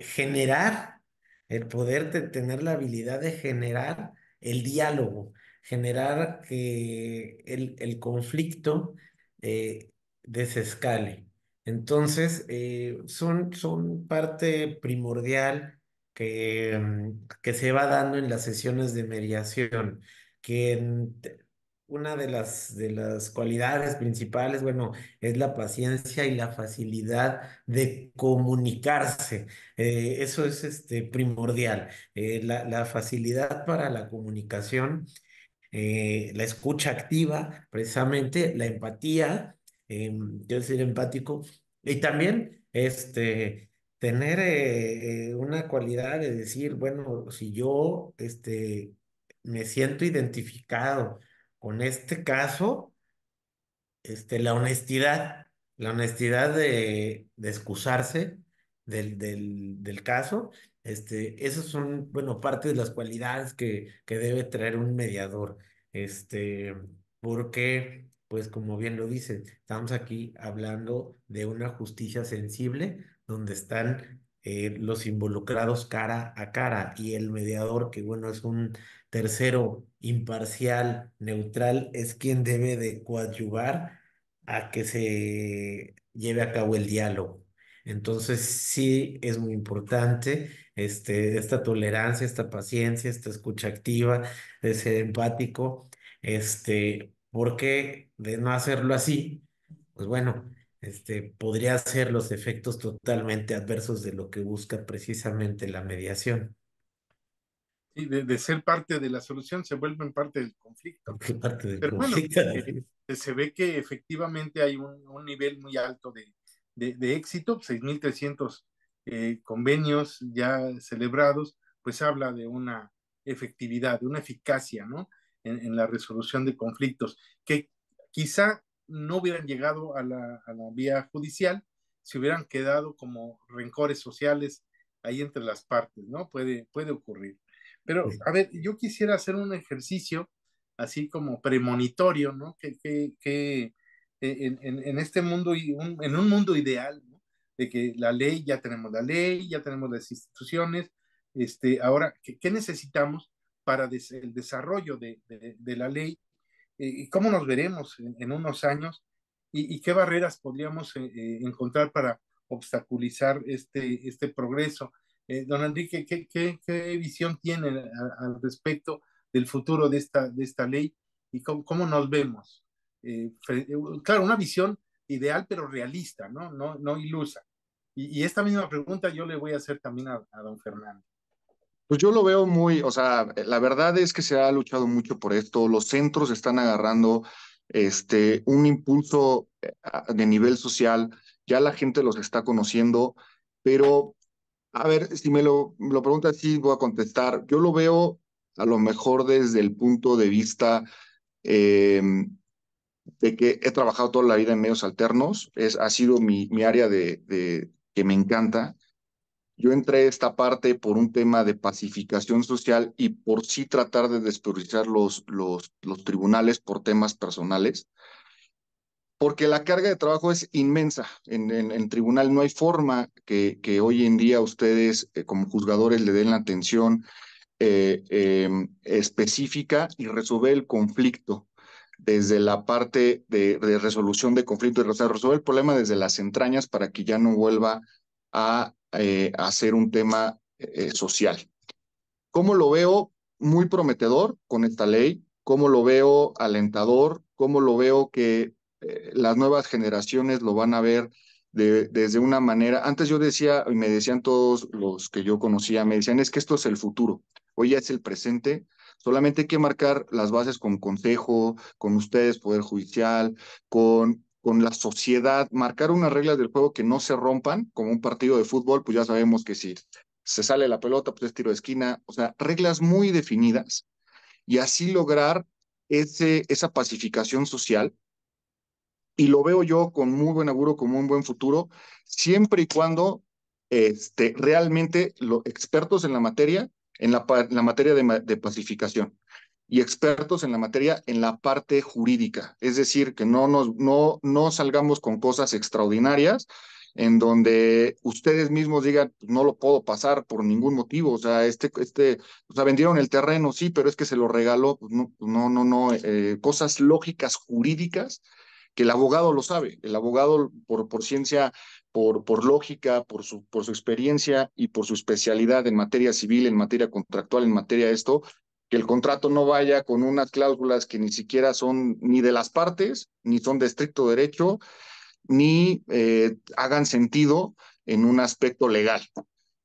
generar, el poder de tener la habilidad de generar el diálogo, generar que el, el conflicto desescale. Entonces, eh, son, son parte primordial que, mm, que se va dando en las sesiones de mediación, que una de las, de las cualidades principales, bueno, es la paciencia y la facilidad de comunicarse. Eh, eso es este, primordial. Eh, la, facilidad para la comunicación, la escucha activa, precisamente, la empatía eh, quiero decir, empático. Y también, este, tener eh, eh, una cualidad de decir, bueno, si yo, este, me siento identificado con este caso, este, la honestidad, la honestidad de, de excusarse del, del, caso, este, esas son, bueno, parte de las cualidades que, que debe traer un mediador, este, porque pues como bien lo dice, estamos aquí hablando de una justicia sensible donde están eh, los involucrados cara a cara y el mediador, que bueno, es un tercero imparcial, neutral, es quien debe de coadyuvar a que se lleve a cabo el diálogo. Entonces sí es muy importante este, esta tolerancia, esta paciencia, esta escucha activa, de ser empático, este, ¿Por qué de no hacerlo así, pues bueno, este, podría ser los efectos totalmente adversos de lo que busca precisamente la mediación. Sí, de, ser parte de la solución se vuelven parte del conflicto. Parte del conflicto. Eh, eh, se ve que efectivamente hay un, nivel muy alto de, de, de éxito, 6.300 eh, convenios ya celebrados, pues habla de una efectividad, de una eficacia, ¿no? en, la resolución de conflictos, que quizá no hubieran llegado a la, a la vía judicial si hubieran quedado como rencores sociales ahí entre las partes, ¿no? Puede, puede ocurrir. Pero, a ver, yo quisiera hacer un ejercicio así como premonitorio, ¿no? Que, que, eh, en, en, este mundo, y en un mundo ideal, ¿no? De que la ley, ya tenemos la ley, ya tenemos las instituciones, este, ahora, qué necesitamos para el desarrollo de, la ley eh, y cómo nos veremos en, unos años y, qué barreras podríamos eh, eh, encontrar para obstaculizar este, este progreso. don Enrique, ¿qué, visión tiene al, respecto del futuro de esta, de esta ley y cómo, nos vemos? claro, una visión ideal pero realista, no, no, no ilusa. Y, esta misma pregunta yo le voy a hacer también a don Fernando. Pues yo lo veo muy, o sea, la verdad es que se ha luchado mucho por esto, los centros están agarrando este, un impulso eh, de nivel social, ya la gente los está conociendo, pero a ver, si me lo, lo preguntas, sí voy a contestar. Yo lo veo a lo mejor desde el punto de vista em, de que he trabajado toda la vida en medios alternos, es, ha sido mi, área de, que me encanta. Yo entré a esta parte por un tema de pacificación social y por sí tratar de despriorizar los, los, tribunales por temas personales, porque la carga de trabajo es inmensa. En, el tribunal no hay forma que, que hoy en día ustedes eh, como juzgadores le den la atención eh, em, específica y resolver el conflicto desde la parte de, resolución de conflicto, y resolver el problema desde las entrañas para que ya no vuelva a eh, hacer un tema eh, eh, social. ¿Cómo lo veo? Muy prometedor con esta ley, cómo lo veo alentador, cómo lo veo que las nuevas generaciones lo van a ver desde una manera. Antes yo decía, y me decían todos los que yo conocía, me decían, es que esto es el futuro, hoy ya es el presente, solamente hay que marcar las bases con consejo, con ustedes, Poder Judicial, con con la sociedad, marcar unas reglas del juego que no se rompan, como un partido de fútbol, pues ya sabemos que si se sale la pelota, pues es tiro de esquina, o sea, reglas muy definidas y así lograr ese, esa pacificación social. Y lo veo yo con muy buen auguro, con un buen futuro, siempre y cuando este, realmente los expertos en la materia, en la, materia de pacificación y expertos en la materia en la parte jurídica. Es decir, que no, no, no salgamos con cosas extraordinarias en donde ustedes mismos digan, pues, no lo puedo pasar por ningún motivo, o sea, este, este, o sea, vendieron el terreno, sí, pero es que se lo regaló, pues, pues, no, no, no, eh, cosas lógicas jurídicas que el abogado lo sabe, el abogado por, por ciencia, por, por lógica, por su, por su experiencia y por su especialidad en materia civil, en materia contractual, en materia de esto, que el contrato no vaya con unas cláusulas que ni siquiera son ni de las partes, ni son de estricto derecho, ni eh, hagan sentido en un aspecto legal,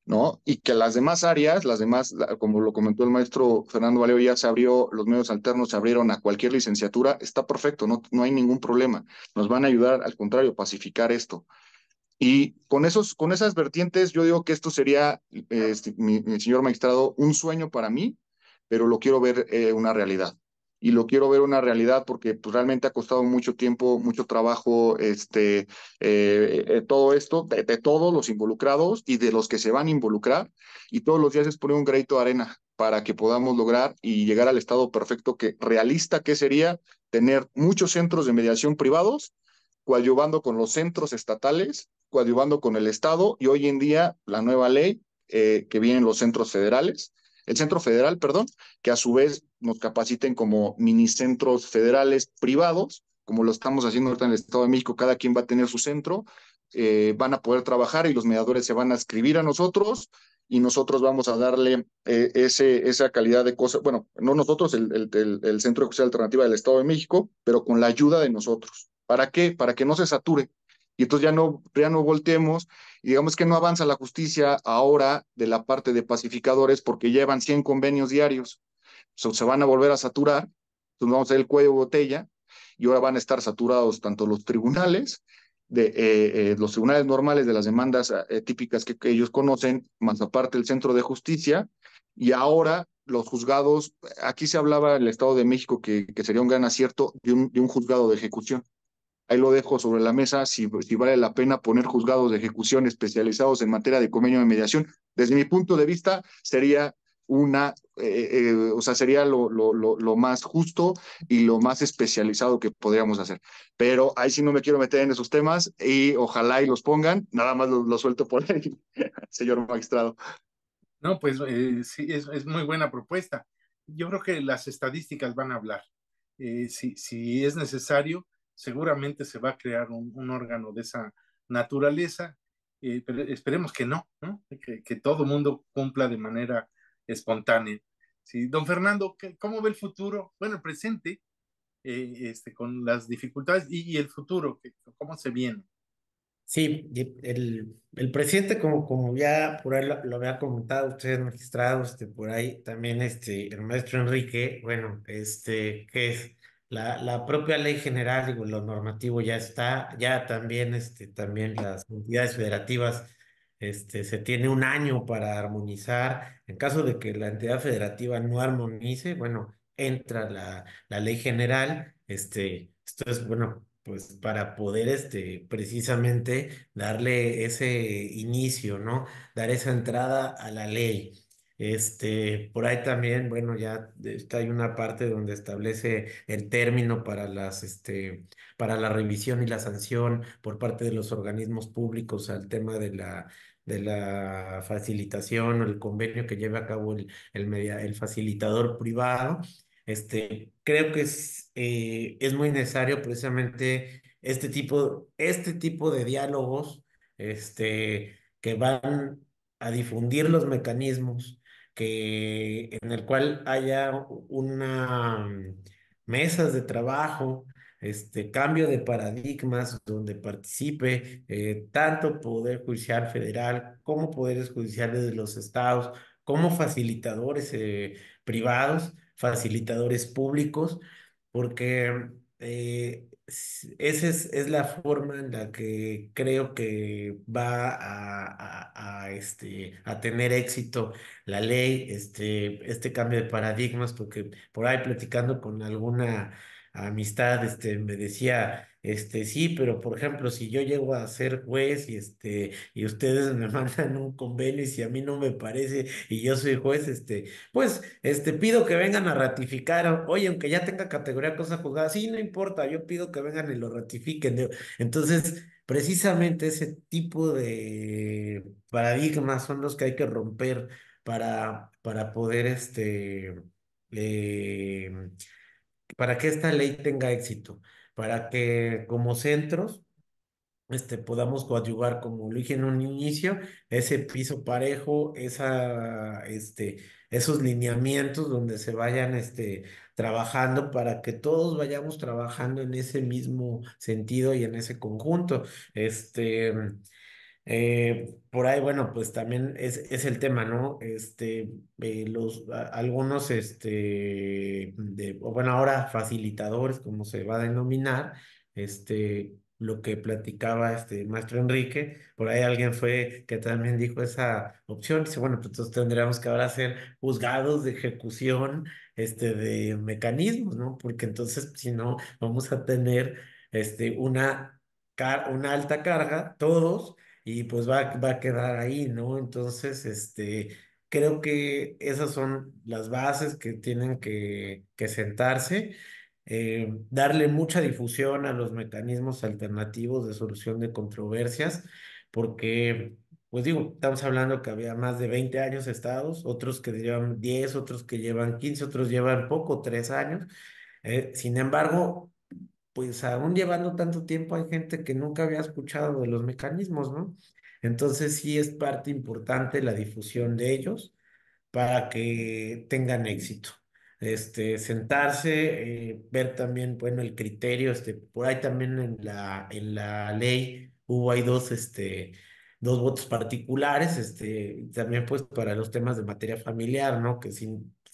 ¿no? Y que las demás áreas, las demás, como lo comentó el maestro Fernando Valeo, ya se abrió, los medios alternos se abrieron a cualquier licenciatura, está perfecto, no, no hay ningún problema. Nos van a ayudar, al contrario, pacificar esto. Y con, esos, con esas vertientes, yo digo que esto sería, este, señor magistrado, un sueño para mí, pero lo quiero ver eh, una realidad. Y lo quiero ver una realidad porque pues, realmente ha costado mucho tiempo, mucho trabajo, este, eh, eh, todo esto, de, todos los involucrados y de los que se van a involucrar. Y todos los días es poner un grito de arena para que podamos lograr y llegar al estado perfecto que realista que sería tener muchos centros de mediación privados, coadyuvando con los centros estatales, coadyuvando con el Estado y hoy en día la nueva ley eh, que vienen los centros federales el centro federal, perdón, que a su vez nos capaciten como minicentros federales privados, como lo estamos haciendo ahorita en el Estado de México, cada quien va a tener su centro, eh, van a poder trabajar y los mediadores se van a escribir a nosotros y nosotros vamos a darle eh, esa calidad de cosas, bueno, no nosotros, el, el, el, el Centro de Justicia Alternativa del Estado de México, pero con la ayuda de nosotros. ¿Para qué? Para que no se sature, y entonces ya no, ya no volteemos y digamos que no avanza la justicia ahora de la parte de pacificadores porque llevan 100 convenios diarios. se van a volver a saturar, entonces vamos a ir el cuello botella y ahora van a estar saturados tanto los tribunales, de, eh, eh, los tribunales normales de las demandas eh, típicas que, ellos conocen, más aparte el centro de justicia y ahora los juzgados, aquí se hablaba en el Estado de México que, que sería un gran acierto de un, de un, juzgado de ejecución. Ahí lo dejo sobre la mesa si, si vale la pena poner juzgados de ejecución especializados en materia de convenio de mediación. Desde mi punto de vista, sería una, eh, eh, o sea, sería lo, lo, lo, más justo y lo más especializado que podríamos hacer. Pero ahí sí no me quiero meter en esos temas y ojalá y los pongan, nada más lo, suelto por ahí, señor magistrado. No, pues eh, sí, es, es, muy buena propuesta. Yo creo que las estadísticas van a hablar. si, si es necesario, seguramente se va a crear un, órgano de esa naturaleza, eh, pero esperemos que no, Que, que todo mundo cumpla de manera espontánea. Sí, don Fernando, ¿cómo ve el futuro? Bueno, el presente, eh, este, con las dificultades y, el futuro, ¿cómo se viene? Sí, el, el presente, como, como ya por ahí lo, había comentado ustedes, magistrados, este, por ahí también este, el maestro Enrique, bueno, este, que es la, propia ley general, digo, lo normativo ya está, ya también, este, también las entidades federativas este, se tiene un año para armonizar. En caso de que la entidad federativa no armonice, bueno, entra la, la ley general, este, esto es, bueno, pues para poder este, precisamente darle ese inicio, ¿no? Dar esa entrada a la ley. Este, por ahí también, bueno, ya hay una parte donde establece el término para las, este, para la revisión y la sanción por parte de los organismos públicos al tema de la, de la facilitación o el convenio que lleve a cabo el, el, media, el facilitador privado. Este, creo que es, eh, es muy necesario precisamente este tipo, este tipo de diálogos este, que van a difundir los mecanismos que, en el cual haya una mm, mesas de trabajo, este cambio de paradigmas donde participe eh, tanto Poder Judicial Federal como Poderes Judiciales de los Estados, como facilitadores eh, privados, facilitadores públicos, porque eh, esa es, es, la forma en la que creo que va a, este, a tener éxito la ley, este, este cambio de paradigmas, porque por ahí platicando con alguna amistad, este, me decía, este, sí, pero por ejemplo, si yo llego a ser juez y este, y ustedes me mandan un convenio y si a mí no me parece y yo soy juez, este, pues, este, pido que vengan a ratificar, oye, aunque ya tenga categoría cosa juzgada, sí, no importa, yo pido que vengan y lo ratifiquen. Entonces, precisamente ese tipo de paradigmas son los que hay que romper para, para poder, este, eh, para que esta ley tenga éxito, para que como centros este, podamos coadyuvar, como lo dije en un inicio, ese piso parejo, esa, este, esos lineamientos donde se vayan este, trabajando para que todos vayamos trabajando en ese mismo sentido y en ese conjunto. Este, eh, por ahí, bueno, pues también es, es el tema, ¿no? Este, eh, los, algunos, este, de, bueno, ahora facilitadores, como se va a denominar, este, lo que platicaba este maestro Enrique, por ahí alguien fue que también dijo esa opción, dice, bueno, pues entonces tendríamos que ahora hacer juzgados de ejecución, este, de mecanismos, ¿no? Porque entonces, si no, vamos a tener, este, una, una alta carga, todos, y pues va, a quedar ahí, ¿no? Entonces, este, creo que esas son las bases que tienen que, que sentarse. Eh, darle mucha difusión a los mecanismos alternativos de solución de controversias, porque, pues digo, estamos hablando que había más de 20 años estados, otros que llevan 10, otros que llevan 15, otros llevan poco, 3 años. Eh, sin embargo, pues aún llevando tanto tiempo hay gente que nunca había escuchado de los mecanismos, ¿no? Entonces sí es parte importante la difusión de ellos para que tengan éxito. Este, sentarse, eh, ver también, bueno, el criterio, este, por ahí también en la, en la ley hubo ahí dos, este, dos votos particulares, este, también pues para los temas de materia familiar, ¿no? Que si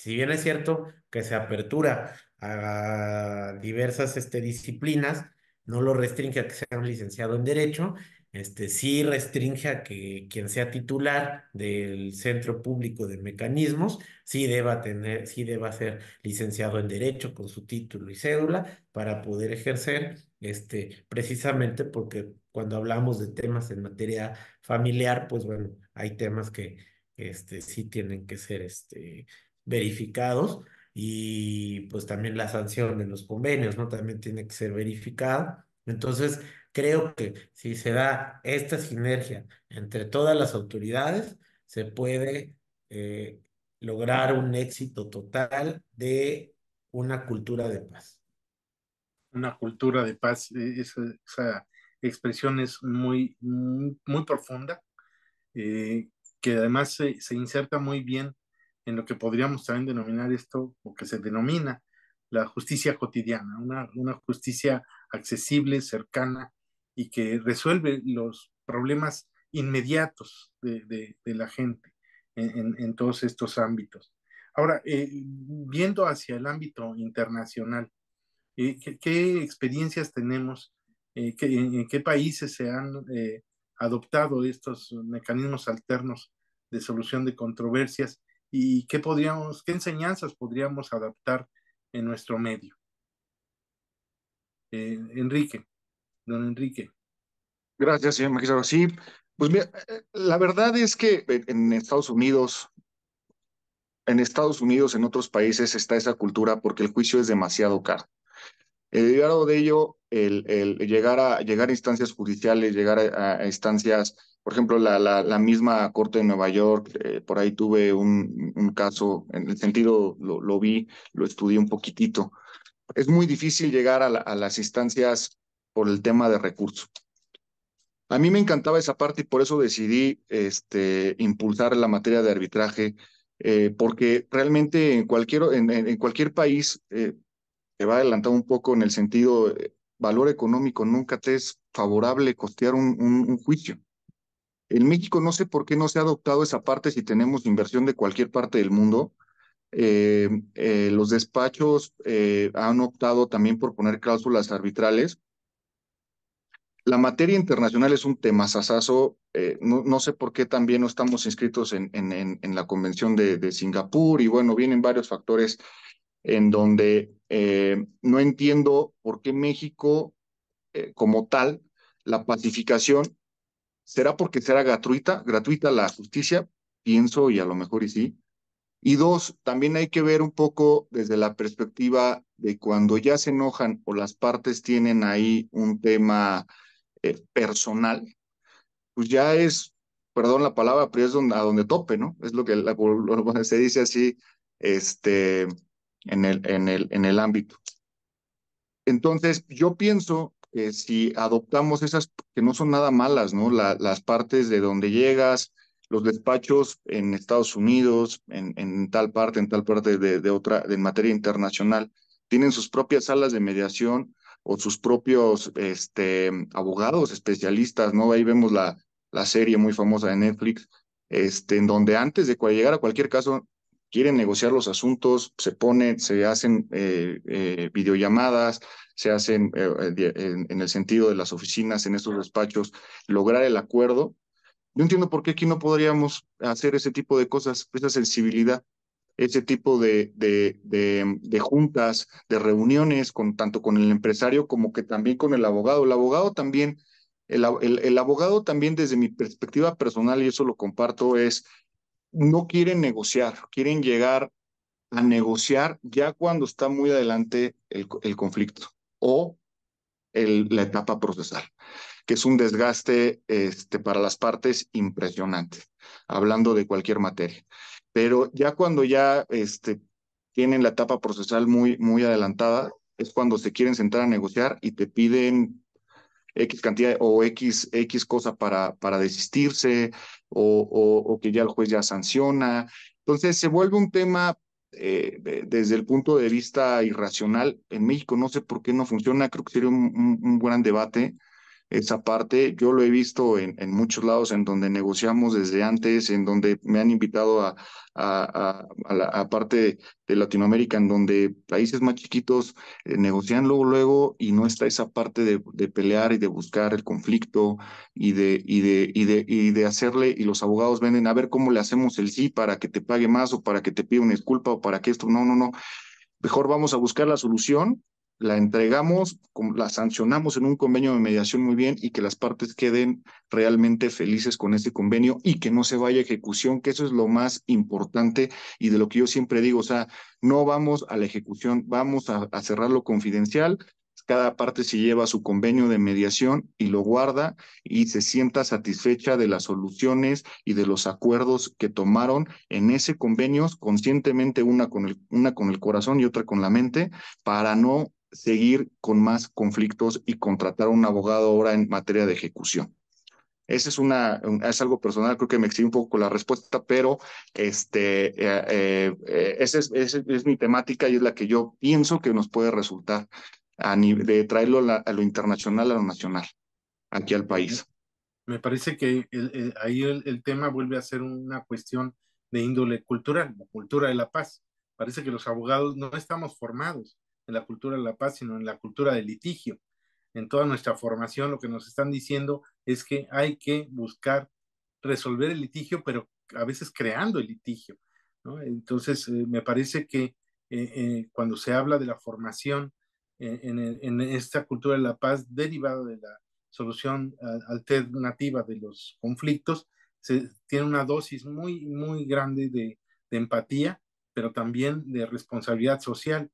bien es cierto que se apertura a diversas este, disciplinas, no lo restringe a que sea un licenciado en Derecho, este, sí restringe a que quien sea titular del Centro Público de Mecanismos sí deba tener, sí deba ser licenciado en Derecho con su título y cédula para poder ejercer, este, precisamente porque cuando hablamos de temas en materia familiar, pues bueno, hay temas que este, sí tienen que ser este, verificados y pues también la sanción de los convenios, ¿no? También tiene que ser verificada. Entonces, creo que si se da esta sinergia entre todas las autoridades, se puede eh, lograr un éxito total de una cultura de paz. Una cultura de paz, eh, esa, eh, expresión es muy, muy, profunda, que además se inserta muy bien en lo que podríamos también denominar esto, o que se denomina la justicia cotidiana, una, justicia accesible, cercana y que resuelve los problemas inmediatos de, la gente en, todos estos ámbitos. Ahora, eh, viendo hacia el ámbito internacional, eh, ¿qué, experiencias tenemos? Eh, ¿En qué países se han adoptado estos mecanismos alternos de solución de controversias y qué podríamos, qué enseñanzas podríamos adaptar en nuestro medio. Eh, Enrique, don Enrique. Gracias, señor magistrado. Sí, pues mira, eh, la verdad es que en Estados Unidos, en Estados Unidos, en otros países está esa cultura porque el juicio es demasiado caro. El grado de ello, el, llegar, a, llegar instancias judiciales, llegar a, a instancias por ejemplo, la, la, misma Corte de Nueva York, eh, por ahí tuve un, caso, en el sentido lo, vi, lo estudié un poquitito. Es muy difícil llegar a, las instancias por el tema de recursos. A mí me encantaba esa parte y por eso decidí este, impulsar la materia de arbitraje, eh, porque realmente en cualquier, en, cualquier país, se eh, te va adelantado un poco en el sentido, valor económico nunca te es favorable costear un, un juicio en México no sé por qué no se ha adoptado esa parte si tenemos inversión de cualquier parte del mundo. Eh, eh, los despachos eh, han optado también por poner cláusulas arbitrales. La materia internacional es un tema sasazo. No, sé por qué también no estamos inscritos en, en, en, la Convención de, de, Singapur y bueno, vienen varios factores en donde no entiendo por qué México como tal, la pacificación ¿Será porque será gratuita, gratuita la justicia? Pienso y a lo mejor y sí. Y dos, también hay que ver un poco desde la perspectiva de cuando ya se enojan o las partes tienen ahí un tema eh, personal, pues ya es, perdón la palabra, pero es a donde tope, ¿no? Es lo que se dice así este, en, el, en, el, en el ámbito. Entonces, yo pienso eh, si adoptamos esas que no son nada malas, ¿no? La, las partes de donde llegas, los despachos en Estados Unidos, en, en tal parte, en tal parte de, otra, de, materia internacional, tienen sus propias salas de mediación o sus propios este, abogados especialistas, ¿no? Ahí vemos la, la serie muy famosa de Netflix, este, en donde antes de llegar a cualquier caso quieren negociar los asuntos, se ponen, se hacen eh, eh, videollamadas, se hacen eh, en, el sentido de las oficinas, en estos despachos, lograr el acuerdo. Yo entiendo por qué aquí no podríamos hacer ese tipo de cosas, esa sensibilidad, ese tipo de, de, de, juntas, de reuniones, con, tanto con el empresario como que también con el abogado. El abogado también, el abogado también desde mi perspectiva personal, y eso lo comparto, es no quieren negociar, quieren llegar a negociar ya cuando está muy adelante el, conflicto o la etapa procesal, que es un desgaste este, para las partes impresionante, hablando de cualquier materia. Pero ya cuando ya este, tienen la etapa procesal muy, muy adelantada, es cuando se quieren sentar a negociar y te piden X cantidad o X, X cosa para, para desistirse o, o, que ya el juez ya sanciona. Entonces se vuelve un tema eh, desde el punto de vista irracional en México. No sé por qué no funciona, creo que sería un gran debate esa parte. Yo lo he visto en, muchos lados en donde negociamos desde antes, en donde me han invitado a, a, la parte de, Latinoamérica, en donde países más chiquitos eh, negocian luego, luego, y no está esa parte de, de, pelear y de buscar el conflicto y de, y, de, y, de, y de hacerle, y los abogados venden a ver cómo le hacemos el sí para que te pague más o para que te pida una disculpa o para que esto, no, no, no. Mejor vamos a buscar la solución la entregamos, la sancionamos en un convenio de mediación muy bien y que las partes queden realmente felices con este convenio y que no se vaya a ejecución, que eso es lo más importante y de lo que yo siempre digo, o sea, no vamos a la ejecución, vamos a, cerrarlo cerrar confidencial, cada parte se lleva su convenio de mediación y lo guarda y se sienta satisfecha de las soluciones y de los acuerdos que tomaron en ese convenio conscientemente, una con el, una con el corazón y otra con la mente, para no seguir con más conflictos y contratar a un abogado ahora en materia de ejecución. Esa es, una, es algo personal, creo que me exige un poco la respuesta, pero este, eh, eh, esa, es, mi temática y es la que yo pienso que nos puede resultar a de traerlo a lo internacional a lo nacional, aquí al país. Me parece que ahí el, tema vuelve a ser una cuestión de índole cultural, cultura de la paz. Parece que los abogados no estamos formados en la cultura de la paz, sino en la cultura del litigio. En toda nuestra formación lo que nos están diciendo es que hay que buscar resolver el litigio, pero a veces creando el litigio. Entonces, eh, me parece que eh, eh, cuando se habla de la formación en, esta cultura de la paz derivada de la solución alternativa de los conflictos, se tiene una dosis muy, muy grande de, de empatía, pero también de responsabilidad social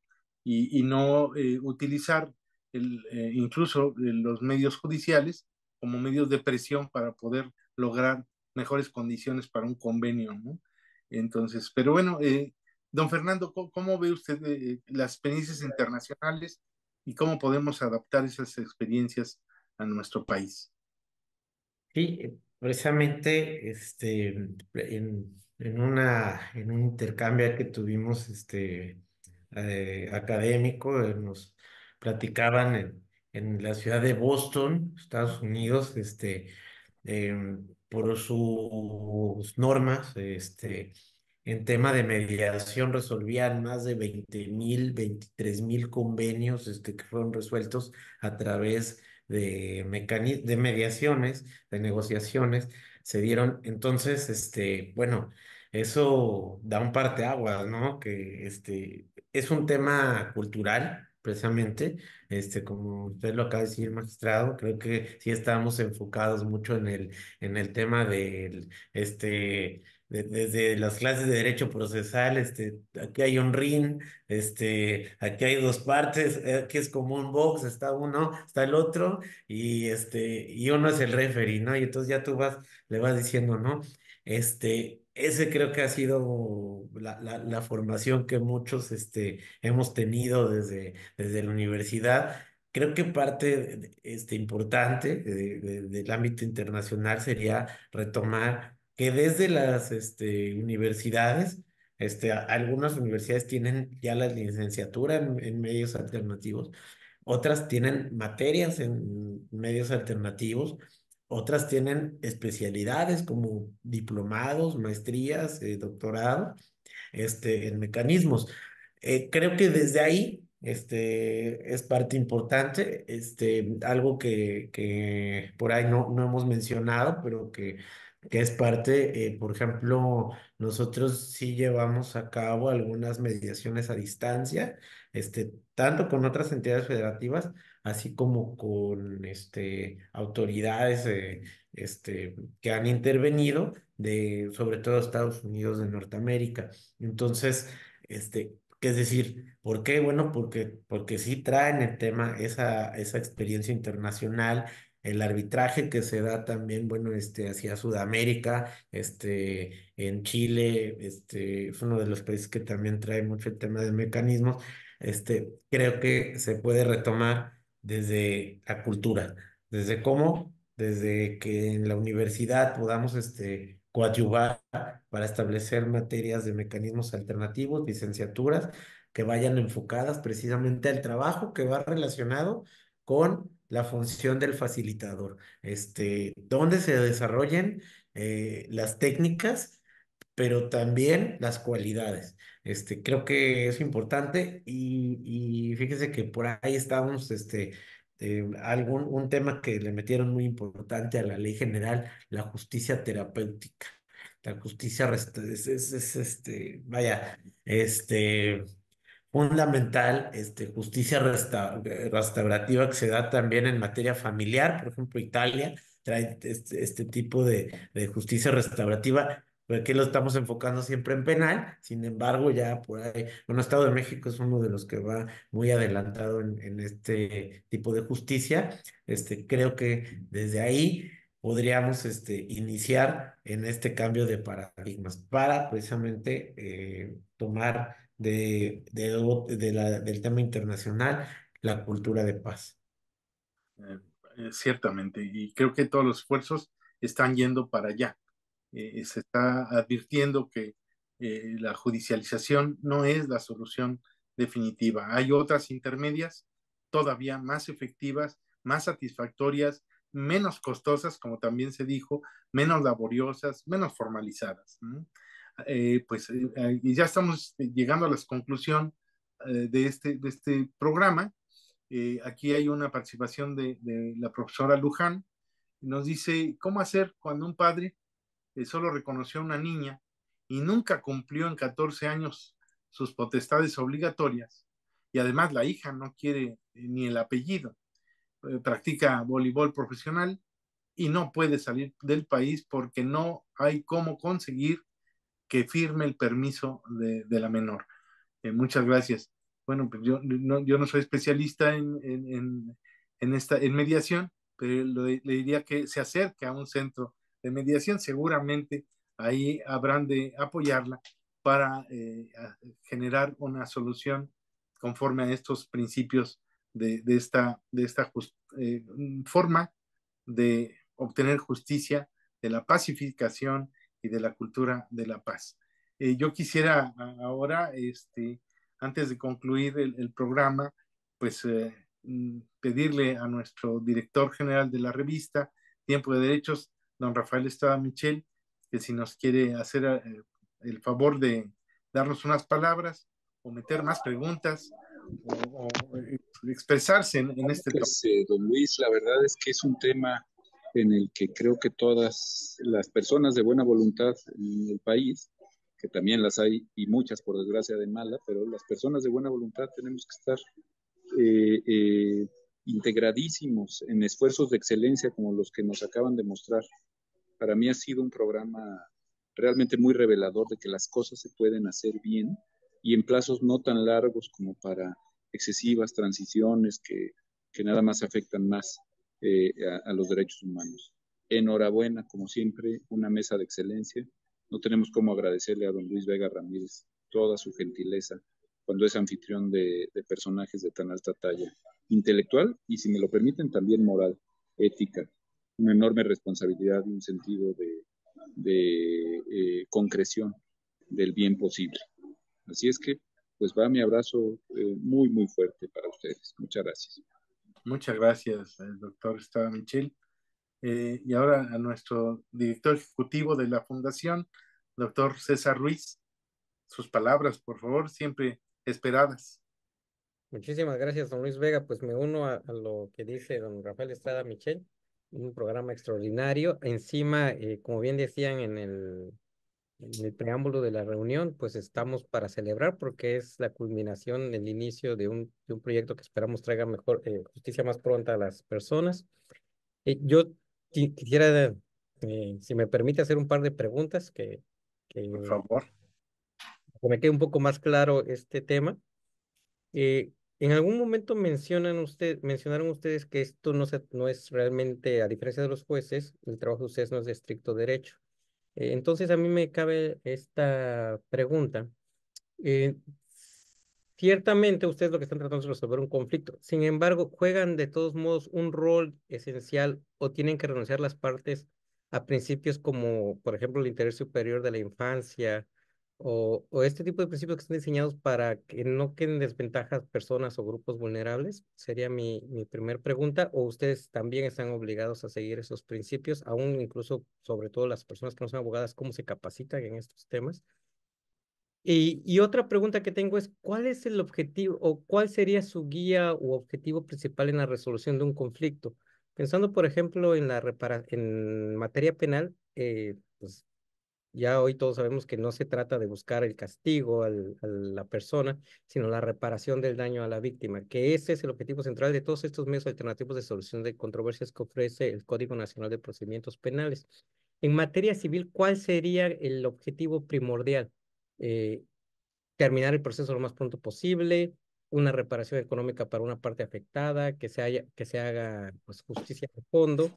y, no eh, utilizar el, eh, incluso los medios judiciales como medios de presión para poder lograr mejores condiciones para un convenio, ¿no? Entonces, pero bueno, eh, don Fernando, ¿cómo, ve usted las experiencias internacionales y cómo podemos adaptar esas experiencias a nuestro país? Sí, precisamente este, en, en, una, en un intercambio que tuvimos este, eh, académico, eh, nos platicaban en, la ciudad de Boston, Estados Unidos, este, em, por sus normas, este, en tema de mediación resolvían más de 20 mil, 23 mil convenios este, que fueron resueltos a través de, de mediaciones, de negociaciones, se dieron. Entonces, este, bueno, eso da un parteaguas, ¿no? Que este, es un tema cultural, precisamente, este, como usted lo acaba de decir, magistrado, creo que sí estamos enfocados mucho en el, en el tema del, este, de, desde las clases de derecho procesal, este, aquí hay un ring, este, aquí hay dos partes, eh, aquí es como un box, está uno, está el otro, y este, y uno es el referee, ¿no? Y entonces ya tú vas, le vas diciendo, ¿no? Este, ese creo que ha sido la, la, formación que muchos este, hemos tenido desde, desde la universidad. Creo que parte este, importante del ámbito internacional sería retomar que desde las este, universidades, este, algunas universidades tienen ya la licenciatura en medios alternativos, otras tienen materias en medios alternativos, otras tienen especialidades como diplomados, maestrías, eh, doctorado este, en mecanismos. Eh, creo que desde ahí este, es parte importante, este, algo que, que por ahí no, no hemos mencionado, pero que, que es parte, eh, por ejemplo, nosotros sí llevamos a cabo algunas mediaciones a distancia, este, tanto con otras entidades federativas así como con este, autoridades este, que han intervenido, de, sobre todo Estados Unidos de Norteamérica. Entonces, este, es decir, ¿por qué? Bueno, porque, porque sí traen el tema, esa, esa experiencia internacional, el arbitraje que se da también, bueno, este, hacia Sudamérica, este, en Chile, este, es uno de los países que también trae mucho el tema de mecanismos, este, creo que se puede retomar desde la cultura, desde cómo, desde que en la universidad podamos este, coadyuvar para establecer materias de mecanismos alternativos, licenciaturas que vayan enfocadas precisamente al trabajo que va relacionado con la función del facilitador, este, donde se desarrollen eh, las técnicas pero también las cualidades. Este, creo que es importante y, y fíjense que por ahí estamos este, eh, algún, un tema que le metieron muy importante a la ley general, la justicia terapéutica. La justicia es, este, vaya, este, fundamental, este, justicia eh, restaurativa que se da también en materia familiar, por ejemplo, Italia trae este, este tipo de, de justicia restaurativa porque pues, lo estamos enfocando siempre en penal, sin embargo, ya por ahí, bueno, Estado de México es uno de los que va muy adelantado en, este tipo de justicia, este, creo que desde ahí podríamos este, iniciar en este cambio de paradigmas para precisamente eh, tomar de, de, la, del tema internacional la cultura de paz. Eh, eh, ciertamente, y creo que todos los esfuerzos están yendo para allá eh, se está advirtiendo que eh, la judicialización no es la solución definitiva. Hay otras intermedias todavía más efectivas, más satisfactorias, menos costosas, como también se dijo, menos laboriosas, menos formalizadas. Eh, pues ya estamos llegando a la conclusión este, de, este, programa. aquí hay una participación de, la profesora Luján. Nos dice, ¿cómo hacer cuando un padre solo reconoció a una niña y nunca cumplió en 14 años sus potestades obligatorias, y además la hija no quiere eh, ni el apellido, eh, practica voleibol profesional y no puede salir del país porque no hay cómo conseguir que firme el permiso de, la menor. Eh, muchas gracias. Bueno, pues yo no, soy especialista en, en, esta, en mediación, pero le, le diría que se acerque a un centro de mediación, seguramente ahí habrán de apoyarla para eh, generar una solución conforme a estos principios de, esta, de esta eh, mm, forma de obtener justicia, de la pacificación y de la cultura de la paz. Eh, yo quisiera ahora, este, antes de concluir el, el programa, pues mm, pedirle a nuestro director general de la revista Tiempo de Derechos don Rafael estaba Michel, que si nos quiere hacer eh, el favor de darnos unas palabras o meter más preguntas o, eh, expresarse en, este tema. don Luis, la verdad es que es un tema en el que creo que todas las personas de buena voluntad en el país, que también las hay y muchas por desgracia de mala, pero las personas de buena voluntad tenemos que estar eh, integradísimos en esfuerzos de excelencia como los que nos acaban de mostrar. Para mí ha sido un programa realmente muy revelador de que las cosas se pueden hacer bien y en plazos no tan largos como para excesivas transiciones que, que nada más afectan más eh, a, los derechos humanos. Enhorabuena, como siempre, una mesa de excelencia. No tenemos cómo agradecerle a don Luis Vega Ramírez toda su gentileza cuando es anfitrión de, de, personajes de tan alta talla intelectual y, si me lo permiten, también moral, ética, una enorme responsabilidad y un sentido de, eh, concreción del bien posible. Así es que, pues va mi abrazo eh, muy, muy fuerte para ustedes. Muchas gracias. Muchas gracias, eh, doctor Estaba Michel. y ahora a nuestro director ejecutivo de la Fundación, doctor César Ruiz. Sus palabras, por favor, siempre esperadas. Muchísimas gracias, don Luis Vega. Pues me uno a, lo que dice don Rafael Estrada Michel, un programa extraordinario. Encima, eh, como bien decían en el, preámbulo de la reunión, pues estamos para celebrar porque es la culminación, el inicio de un, proyecto que esperamos traiga mejor eh, justicia más pronta a las personas. Eh, yo quisiera, si me permite, hacer un par de preguntas que... Por favor. Que me quede un poco más claro este tema. En algún momento mencionan mencionaron ustedes que esto no, es realmente, a diferencia de los jueces, el trabajo de ustedes no es de estricto derecho. Eh, entonces a mí me cabe esta pregunta. Eh, ciertamente ustedes lo que están tratando es resolver un conflicto. Sin embargo, ¿juegan de todos modos un rol esencial o tienen que renunciar las partes a principios como, por ejemplo, el interés superior de la infancia o, este tipo de principios que están diseñados para que no queden desventajas personas o grupos vulnerables? Sería mi, mi primera pregunta. ¿O ustedes también están obligados a seguir esos principios, aún incluso sobre todo las personas que no son abogadas, cómo se capacitan en estos temas? Y, otra pregunta que tengo es, ¿cuál es el objetivo o cuál sería su guía u objetivo principal en la resolución de un conflicto? Pensando, por ejemplo, en, la en materia penal, eh, pues ya hoy todos sabemos que no se trata de buscar el castigo a la persona, sino la reparación del daño a la víctima, que ese es el objetivo central de todos estos medios alternativos de solución de controversias que ofrece el Código Nacional de Procedimientos Penales. En materia civil, ¿cuál sería el objetivo primordial? Eh, terminar el proceso lo más pronto posible, una reparación económica para una parte afectada, que se, haya, que se haga pues, justicia de fondo.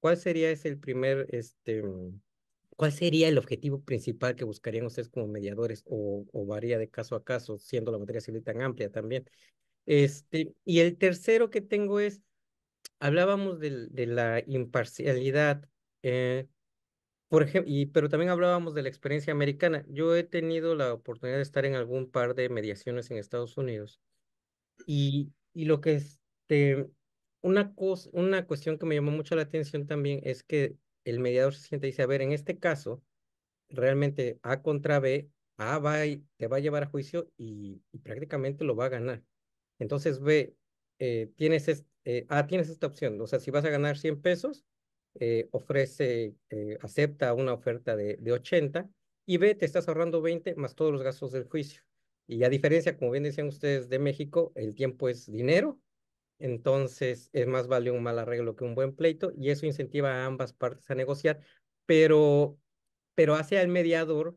¿Cuál sería ese el primer este, ¿Cuál sería el objetivo principal que buscarían ustedes como mediadores o, o varía de caso a caso, siendo la materia civil tan amplia también? Este, y el tercero que tengo es, hablábamos de, de la imparcialidad, eh, por ejemplo, y, pero también hablábamos de la experiencia americana. Yo he tenido la oportunidad de estar en algún par de mediaciones en Estados Unidos y, y lo que este, una, cosa, una cuestión que me llamó mucho la atención también es que el mediador se siente y dice, a ver, en este caso, realmente A contra B, A va te va a llevar a juicio y, prácticamente lo va a ganar. Entonces B, eh, tienes eh, tienes esta opción. O sea, si vas a ganar 100 pesos, eh, ofrece, acepta una oferta de, de 80 y B, te estás ahorrando 20 más todos los gastos del juicio. Y a diferencia, como bien decían ustedes, de México, el tiempo es dinero entonces, es más vale un mal arreglo que un buen pleito y eso incentiva a ambas partes a negociar, pero, pero hace al mediador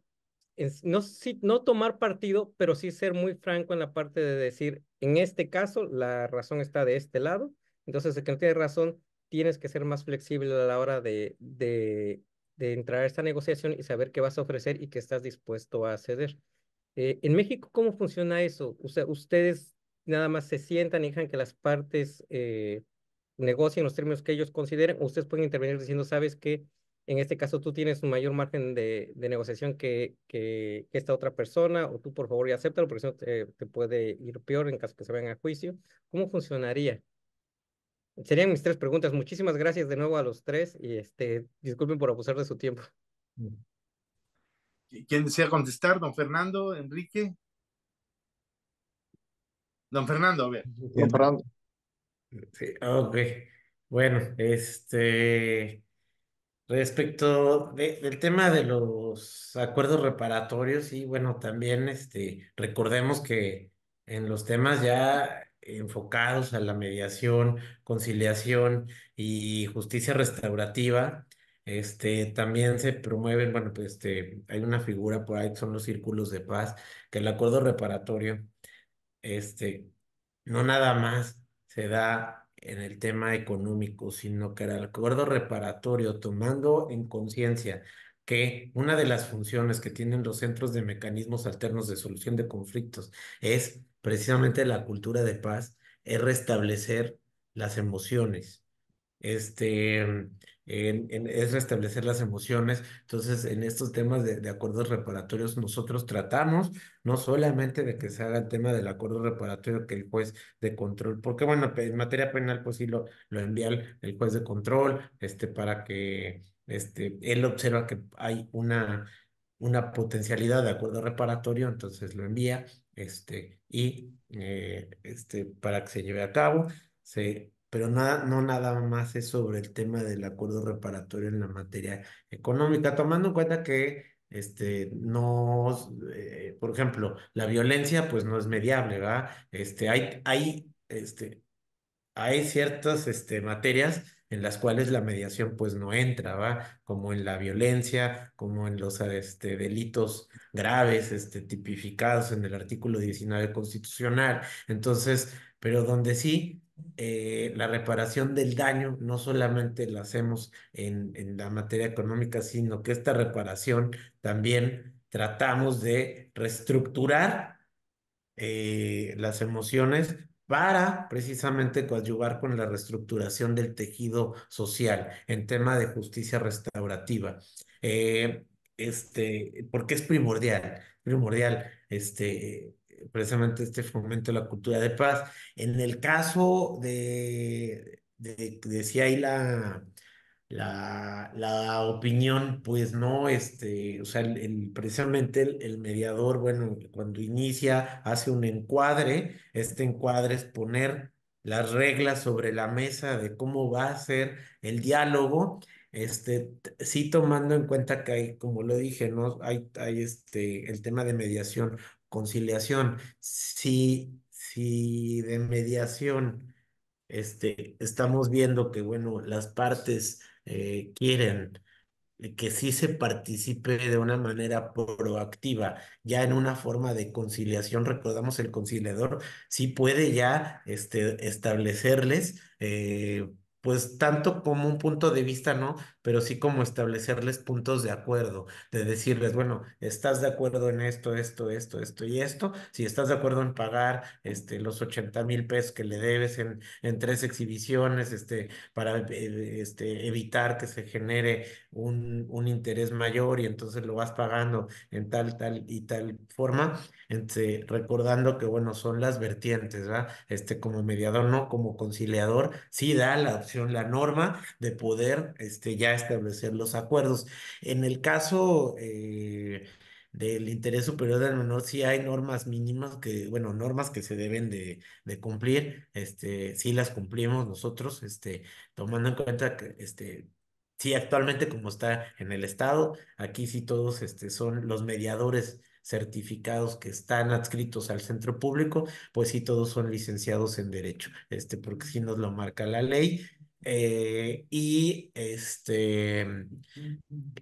no, sí, no tomar partido, pero sí ser muy franco en la parte de decir, en este caso, la razón está de este lado, entonces el que no tiene razón, tienes que ser más flexible a la hora de, de, de entrar a esta negociación y saber qué vas a ofrecer y qué estás dispuesto a ceder. Eh, en México, ¿cómo funciona eso? O sea, ¿ustedes nada más se sientan y dejan que las partes eh, negocien los términos que ellos consideren. Ustedes pueden intervenir diciendo, sabes que en este caso tú tienes un mayor margen de, negociación que, que, esta otra persona, o tú por favor ya acéptalo, porque si no te, puede ir peor en caso que se vayan a juicio. ¿Cómo funcionaría? Serían mis tres preguntas. Muchísimas gracias de nuevo a los tres y este, disculpen por abusar de su tiempo. Mm. ¿Quién desea contestar? ¿Don Fernando? ¿Enrique? Don Fernando, bien. Don Fernando. Sí, ok. Bueno, este. Respecto del tema de los acuerdos reparatorios, y bueno, también este, recordemos que en los temas ya enfocados a la mediación, conciliación y justicia restaurativa, este, también se promueven, bueno, pues este, hay una figura por ahí, son los círculos de paz, que el acuerdo reparatorio este, no nada más se da en el tema económico, sino que el acuerdo reparatorio, tomando en conciencia que una de las funciones que tienen los centros de mecanismos alternos de solución de conflictos es precisamente la cultura de paz, es restablecer las emociones. Este, es restablecer las emociones. Entonces, en estos temas de, acuerdos reparatorios, nosotros tratamos no solamente de que se haga el tema del acuerdo reparatorio que el juez de control, porque bueno, en materia penal, pues sí lo, lo envía el, juez de control, este, para que este, él observa que hay una, una potencialidad de acuerdo reparatorio, entonces lo envía, este, y eh, este, para que se lleve a cabo, se pero nada, no nada más es sobre el tema del acuerdo reparatorio en la materia económica, tomando en cuenta que este, no, eh, por ejemplo, la violencia pues no es mediable, ¿verdad? Este, hay, hay, este, hay ciertas este, materias en las cuales la mediación pues no entra, ¿va? Como en la violencia, como en los este, delitos graves este, tipificados en el artículo 19 constitucional. Entonces, pero donde sí eh, la reparación del daño no solamente la hacemos en, en la materia económica, sino que esta reparación también tratamos de reestructurar eh, las emociones para precisamente coadyuvar con la reestructuración del tejido social en tema de justicia restaurativa. Eh, este, porque es primordial, primordial, este, eh, precisamente este fomento de la cultura de paz. En el caso de, de decía ahí la, la, la, opinión, pues no, este, o sea, el, precisamente el, mediador, bueno, cuando inicia, hace un encuadre, este encuadre es poner las reglas sobre la mesa de cómo va a ser el diálogo, este, sí tomando en cuenta que hay, como lo dije, ¿no? Hay, hay este, el tema de mediación conciliación. Si, de mediación este, estamos viendo que, bueno, las partes eh, quieren eh, que sí se participe de una manera proactiva, ya en una forma de conciliación, recordamos el conciliador, sí puede ya este, establecerles, eh, pues tanto como un punto de vista, ¿no? pero sí como establecerles puntos de acuerdo, de decirles, bueno, estás de acuerdo en esto, esto, esto, esto y esto, si estás de acuerdo en pagar este, los 80 mil pesos que le debes en, en tres exhibiciones, este, para eh, este, evitar que se genere un, un interés mayor y entonces lo vas pagando en tal, tal y tal forma, este, recordando que, bueno, son las vertientes, ¿verdad? Este, como mediador, no, como conciliador, sí da la opción, la norma de poder, este, ya establecer los acuerdos. En el caso eh, del interés superior del menor, sí hay normas mínimas que, bueno, normas que se deben de, cumplir, este, sí las cumplimos nosotros, este, tomando en cuenta que, este, sí actualmente como está en el Estado, aquí sí todos, este, son los mediadores certificados que están adscritos al centro público, pues sí todos son licenciados en derecho, este, porque sí nos lo marca la ley, eh, y, este,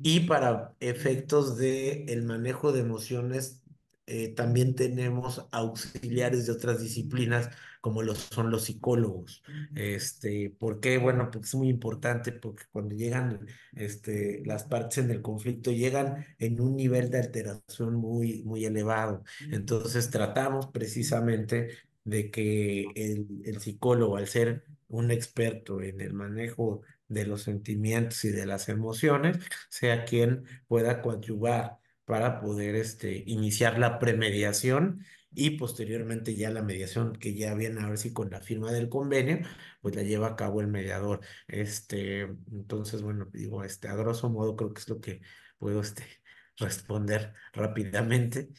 y para efectos del el manejo de emociones, eh, también tenemos auxiliares de otras disciplinas, como los, son los psicólogos. Este, porque Bueno, pues es muy importante porque cuando llegan este, las partes en el conflicto, llegan en un nivel de alteración muy, muy elevado. Entonces tratamos precisamente de que el, el psicólogo, al ser un experto en el manejo de los sentimientos y de las emociones sea quien pueda coadyuvar para poder este, iniciar la premediación y posteriormente ya la mediación que ya viene a ver si con la firma del convenio, pues la lleva a cabo el mediador. Este, entonces, bueno, digo, este, a grosso modo creo que es lo que puedo este, responder rápidamente.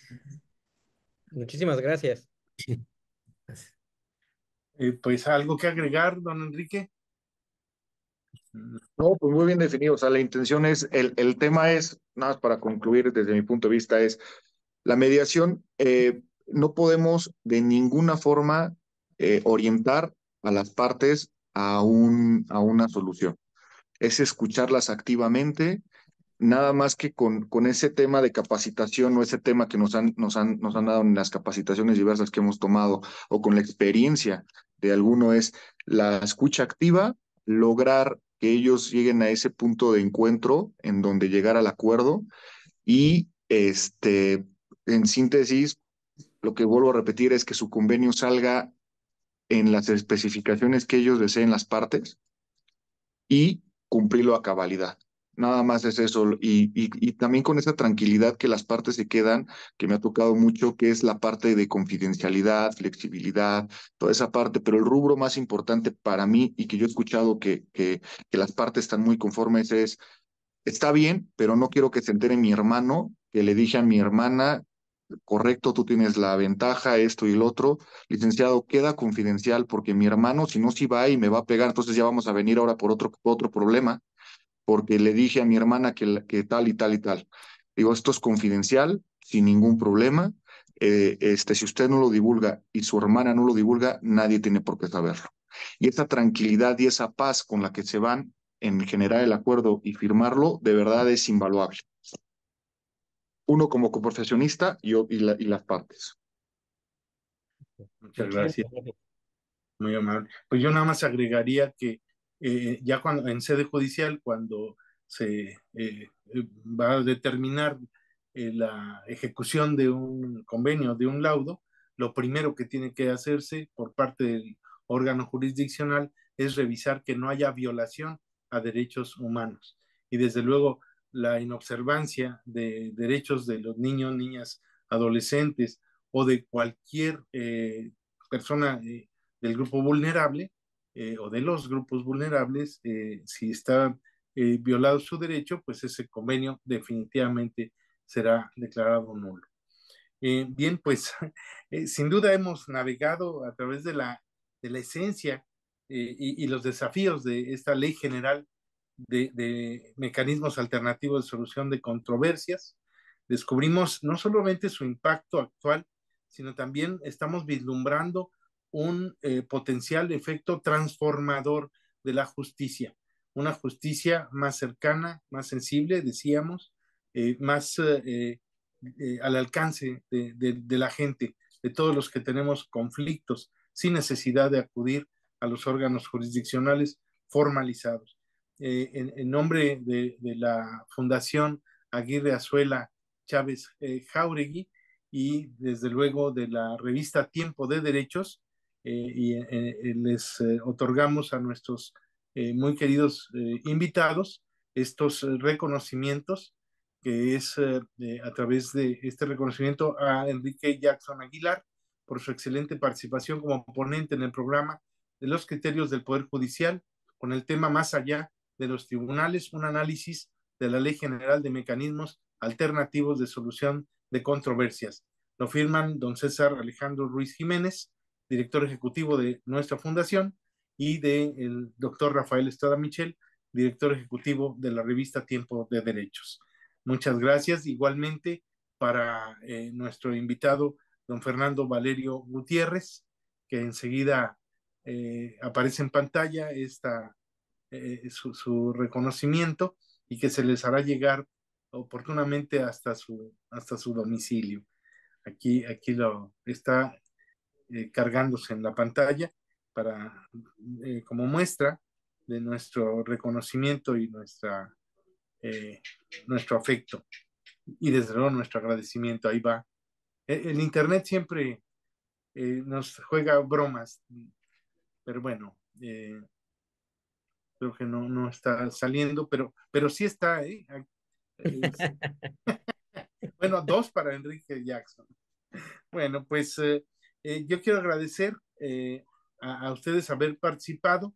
Muchísimas gracias. Eh, pues algo que agregar, don Enrique. No, pues muy bien definido. O sea, la intención es, el, el tema es, nada más para concluir desde mi punto de vista, es la mediación, eh, no podemos de ninguna forma eh, orientar a las partes a, un, a una solución. Es escucharlas activamente, nada más que con, ese tema de capacitación o ese tema que nos han, nos han dado en las capacitaciones diversas que hemos tomado o con la experiencia de alguno es la escucha activa, lograr que ellos lleguen a ese punto de encuentro en donde llegar al acuerdo y este, en síntesis, lo que vuelvo a repetir es que su convenio salga en las especificaciones que ellos deseen las partes y cumplirlo a cabalidad. Nada más es eso. Y, y, también con esa tranquilidad que las partes se quedan, que me ha tocado mucho, que es la parte de confidencialidad, flexibilidad, toda esa parte. Pero el rubro más importante para mí y que yo he escuchado que, que, que las partes están muy conformes es, está bien, pero no quiero que se entere mi hermano, que le dije a mi hermana, correcto, tú tienes la ventaja, esto y el otro. Licenciado, queda confidencial porque mi hermano, si no, si va y me va a pegar, entonces ya vamos a venir ahora por otro, otro problema porque le dije a mi hermana que, que tal y tal y tal. Digo, esto es confidencial, sin ningún problema. Eh, este, si usted no lo divulga y su hermana no lo divulga, nadie tiene por qué saberlo. Y esa tranquilidad y esa paz con la que se van en generar el acuerdo y firmarlo, de verdad es invaluable. Uno como coprofesionista y, y las partes. Muchas gracias. Muy amable. Pues yo nada más agregaría que eh, ya cuando en sede judicial, cuando se eh, eh, va a determinar la ejecución de un convenio, de un laudo, lo primero que tiene que hacerse por parte del órgano jurisdiccional es revisar que no haya violación a derechos humanos. Y desde luego la inobservancia de derechos de los niños, niñas, adolescentes o de cualquier persona del grupo vulnerable eh, o de los grupos vulnerables, eh, si está eh, violado su derecho, pues ese convenio definitivamente será declarado nulo. bien, pues sin duda hemos navegado a través de la, de la esencia y, y, los desafíos de esta ley general de, de mecanismos alternativos de solución de controversias. Descubrimos no solamente su impacto actual, sino también estamos vislumbrando un eh, potencial efecto transformador de la justicia, una justicia más cercana, más sensible, decíamos, eh, más eh, al alcance de, la gente, de todos los que tenemos conflictos, sin necesidad de acudir a los órganos jurisdiccionales formalizados. En, nombre de, de, la Fundación Aguirre Azuela Chávez Jauregui y desde luego de la revista Tiempo de Derechos, eh, y eh, eh, les otorgamos a nuestros muy queridos invitados estos reconocimientos, que es a través de este reconocimiento a Enrique Jackson Aguilar por su excelente participación como ponente en el programa de los criterios del Poder Judicial con el tema más allá de los tribunales, un análisis de la Ley General de Mecanismos Alternativos de Solución de Controversias. Lo firman don César Alejandro Ruiz Jiménez, director ejecutivo de nuestra fundación, y del el doctor Rafael Estrada Michel, director ejecutivo de la revista Tiempo de Derechos. Muchas gracias. Igualmente para eh, nuestro invitado, don Fernando Valerio Gutiérrez, que enseguida eh, aparece en pantalla esta, eh, su, reconocimiento y que se les hará llegar oportunamente hasta su, hasta su domicilio. Aquí, aquí lo está eh, cargándose en la pantalla para, eh, como muestra de nuestro reconocimiento y nuestra, eh, nuestro afecto. Y desde luego nuestro agradecimiento, ahí va. E, el, Internet siempre nos juega bromas, pero bueno, creo que no, no está saliendo, pero, pero sí está. ahí. bueno, dos para Enrique Jackson. Bueno, pues eh, yo quiero agradecer eh, a, ustedes haber participado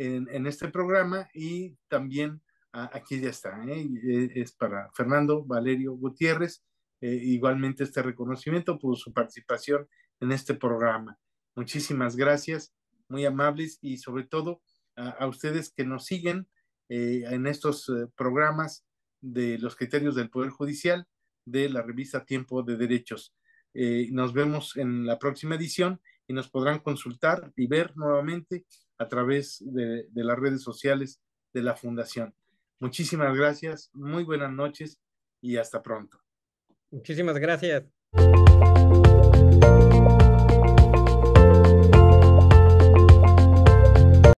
en, este programa y también aquí ya está, ¿eh? es para Fernando Valerio Gutiérrez, igualmente este reconocimiento por su participación en este programa. Muchísimas gracias, muy amables y sobre todo a ustedes que nos siguen en estos programas de los criterios del Poder Judicial de la revista Tiempo de Derechos. Eh, nos vemos en la próxima edición y nos podrán consultar y ver nuevamente a través de las redes sociales de la Fundación. Muchísimas gracias, muy buenas noches y hasta pronto. Muchísimas gracias.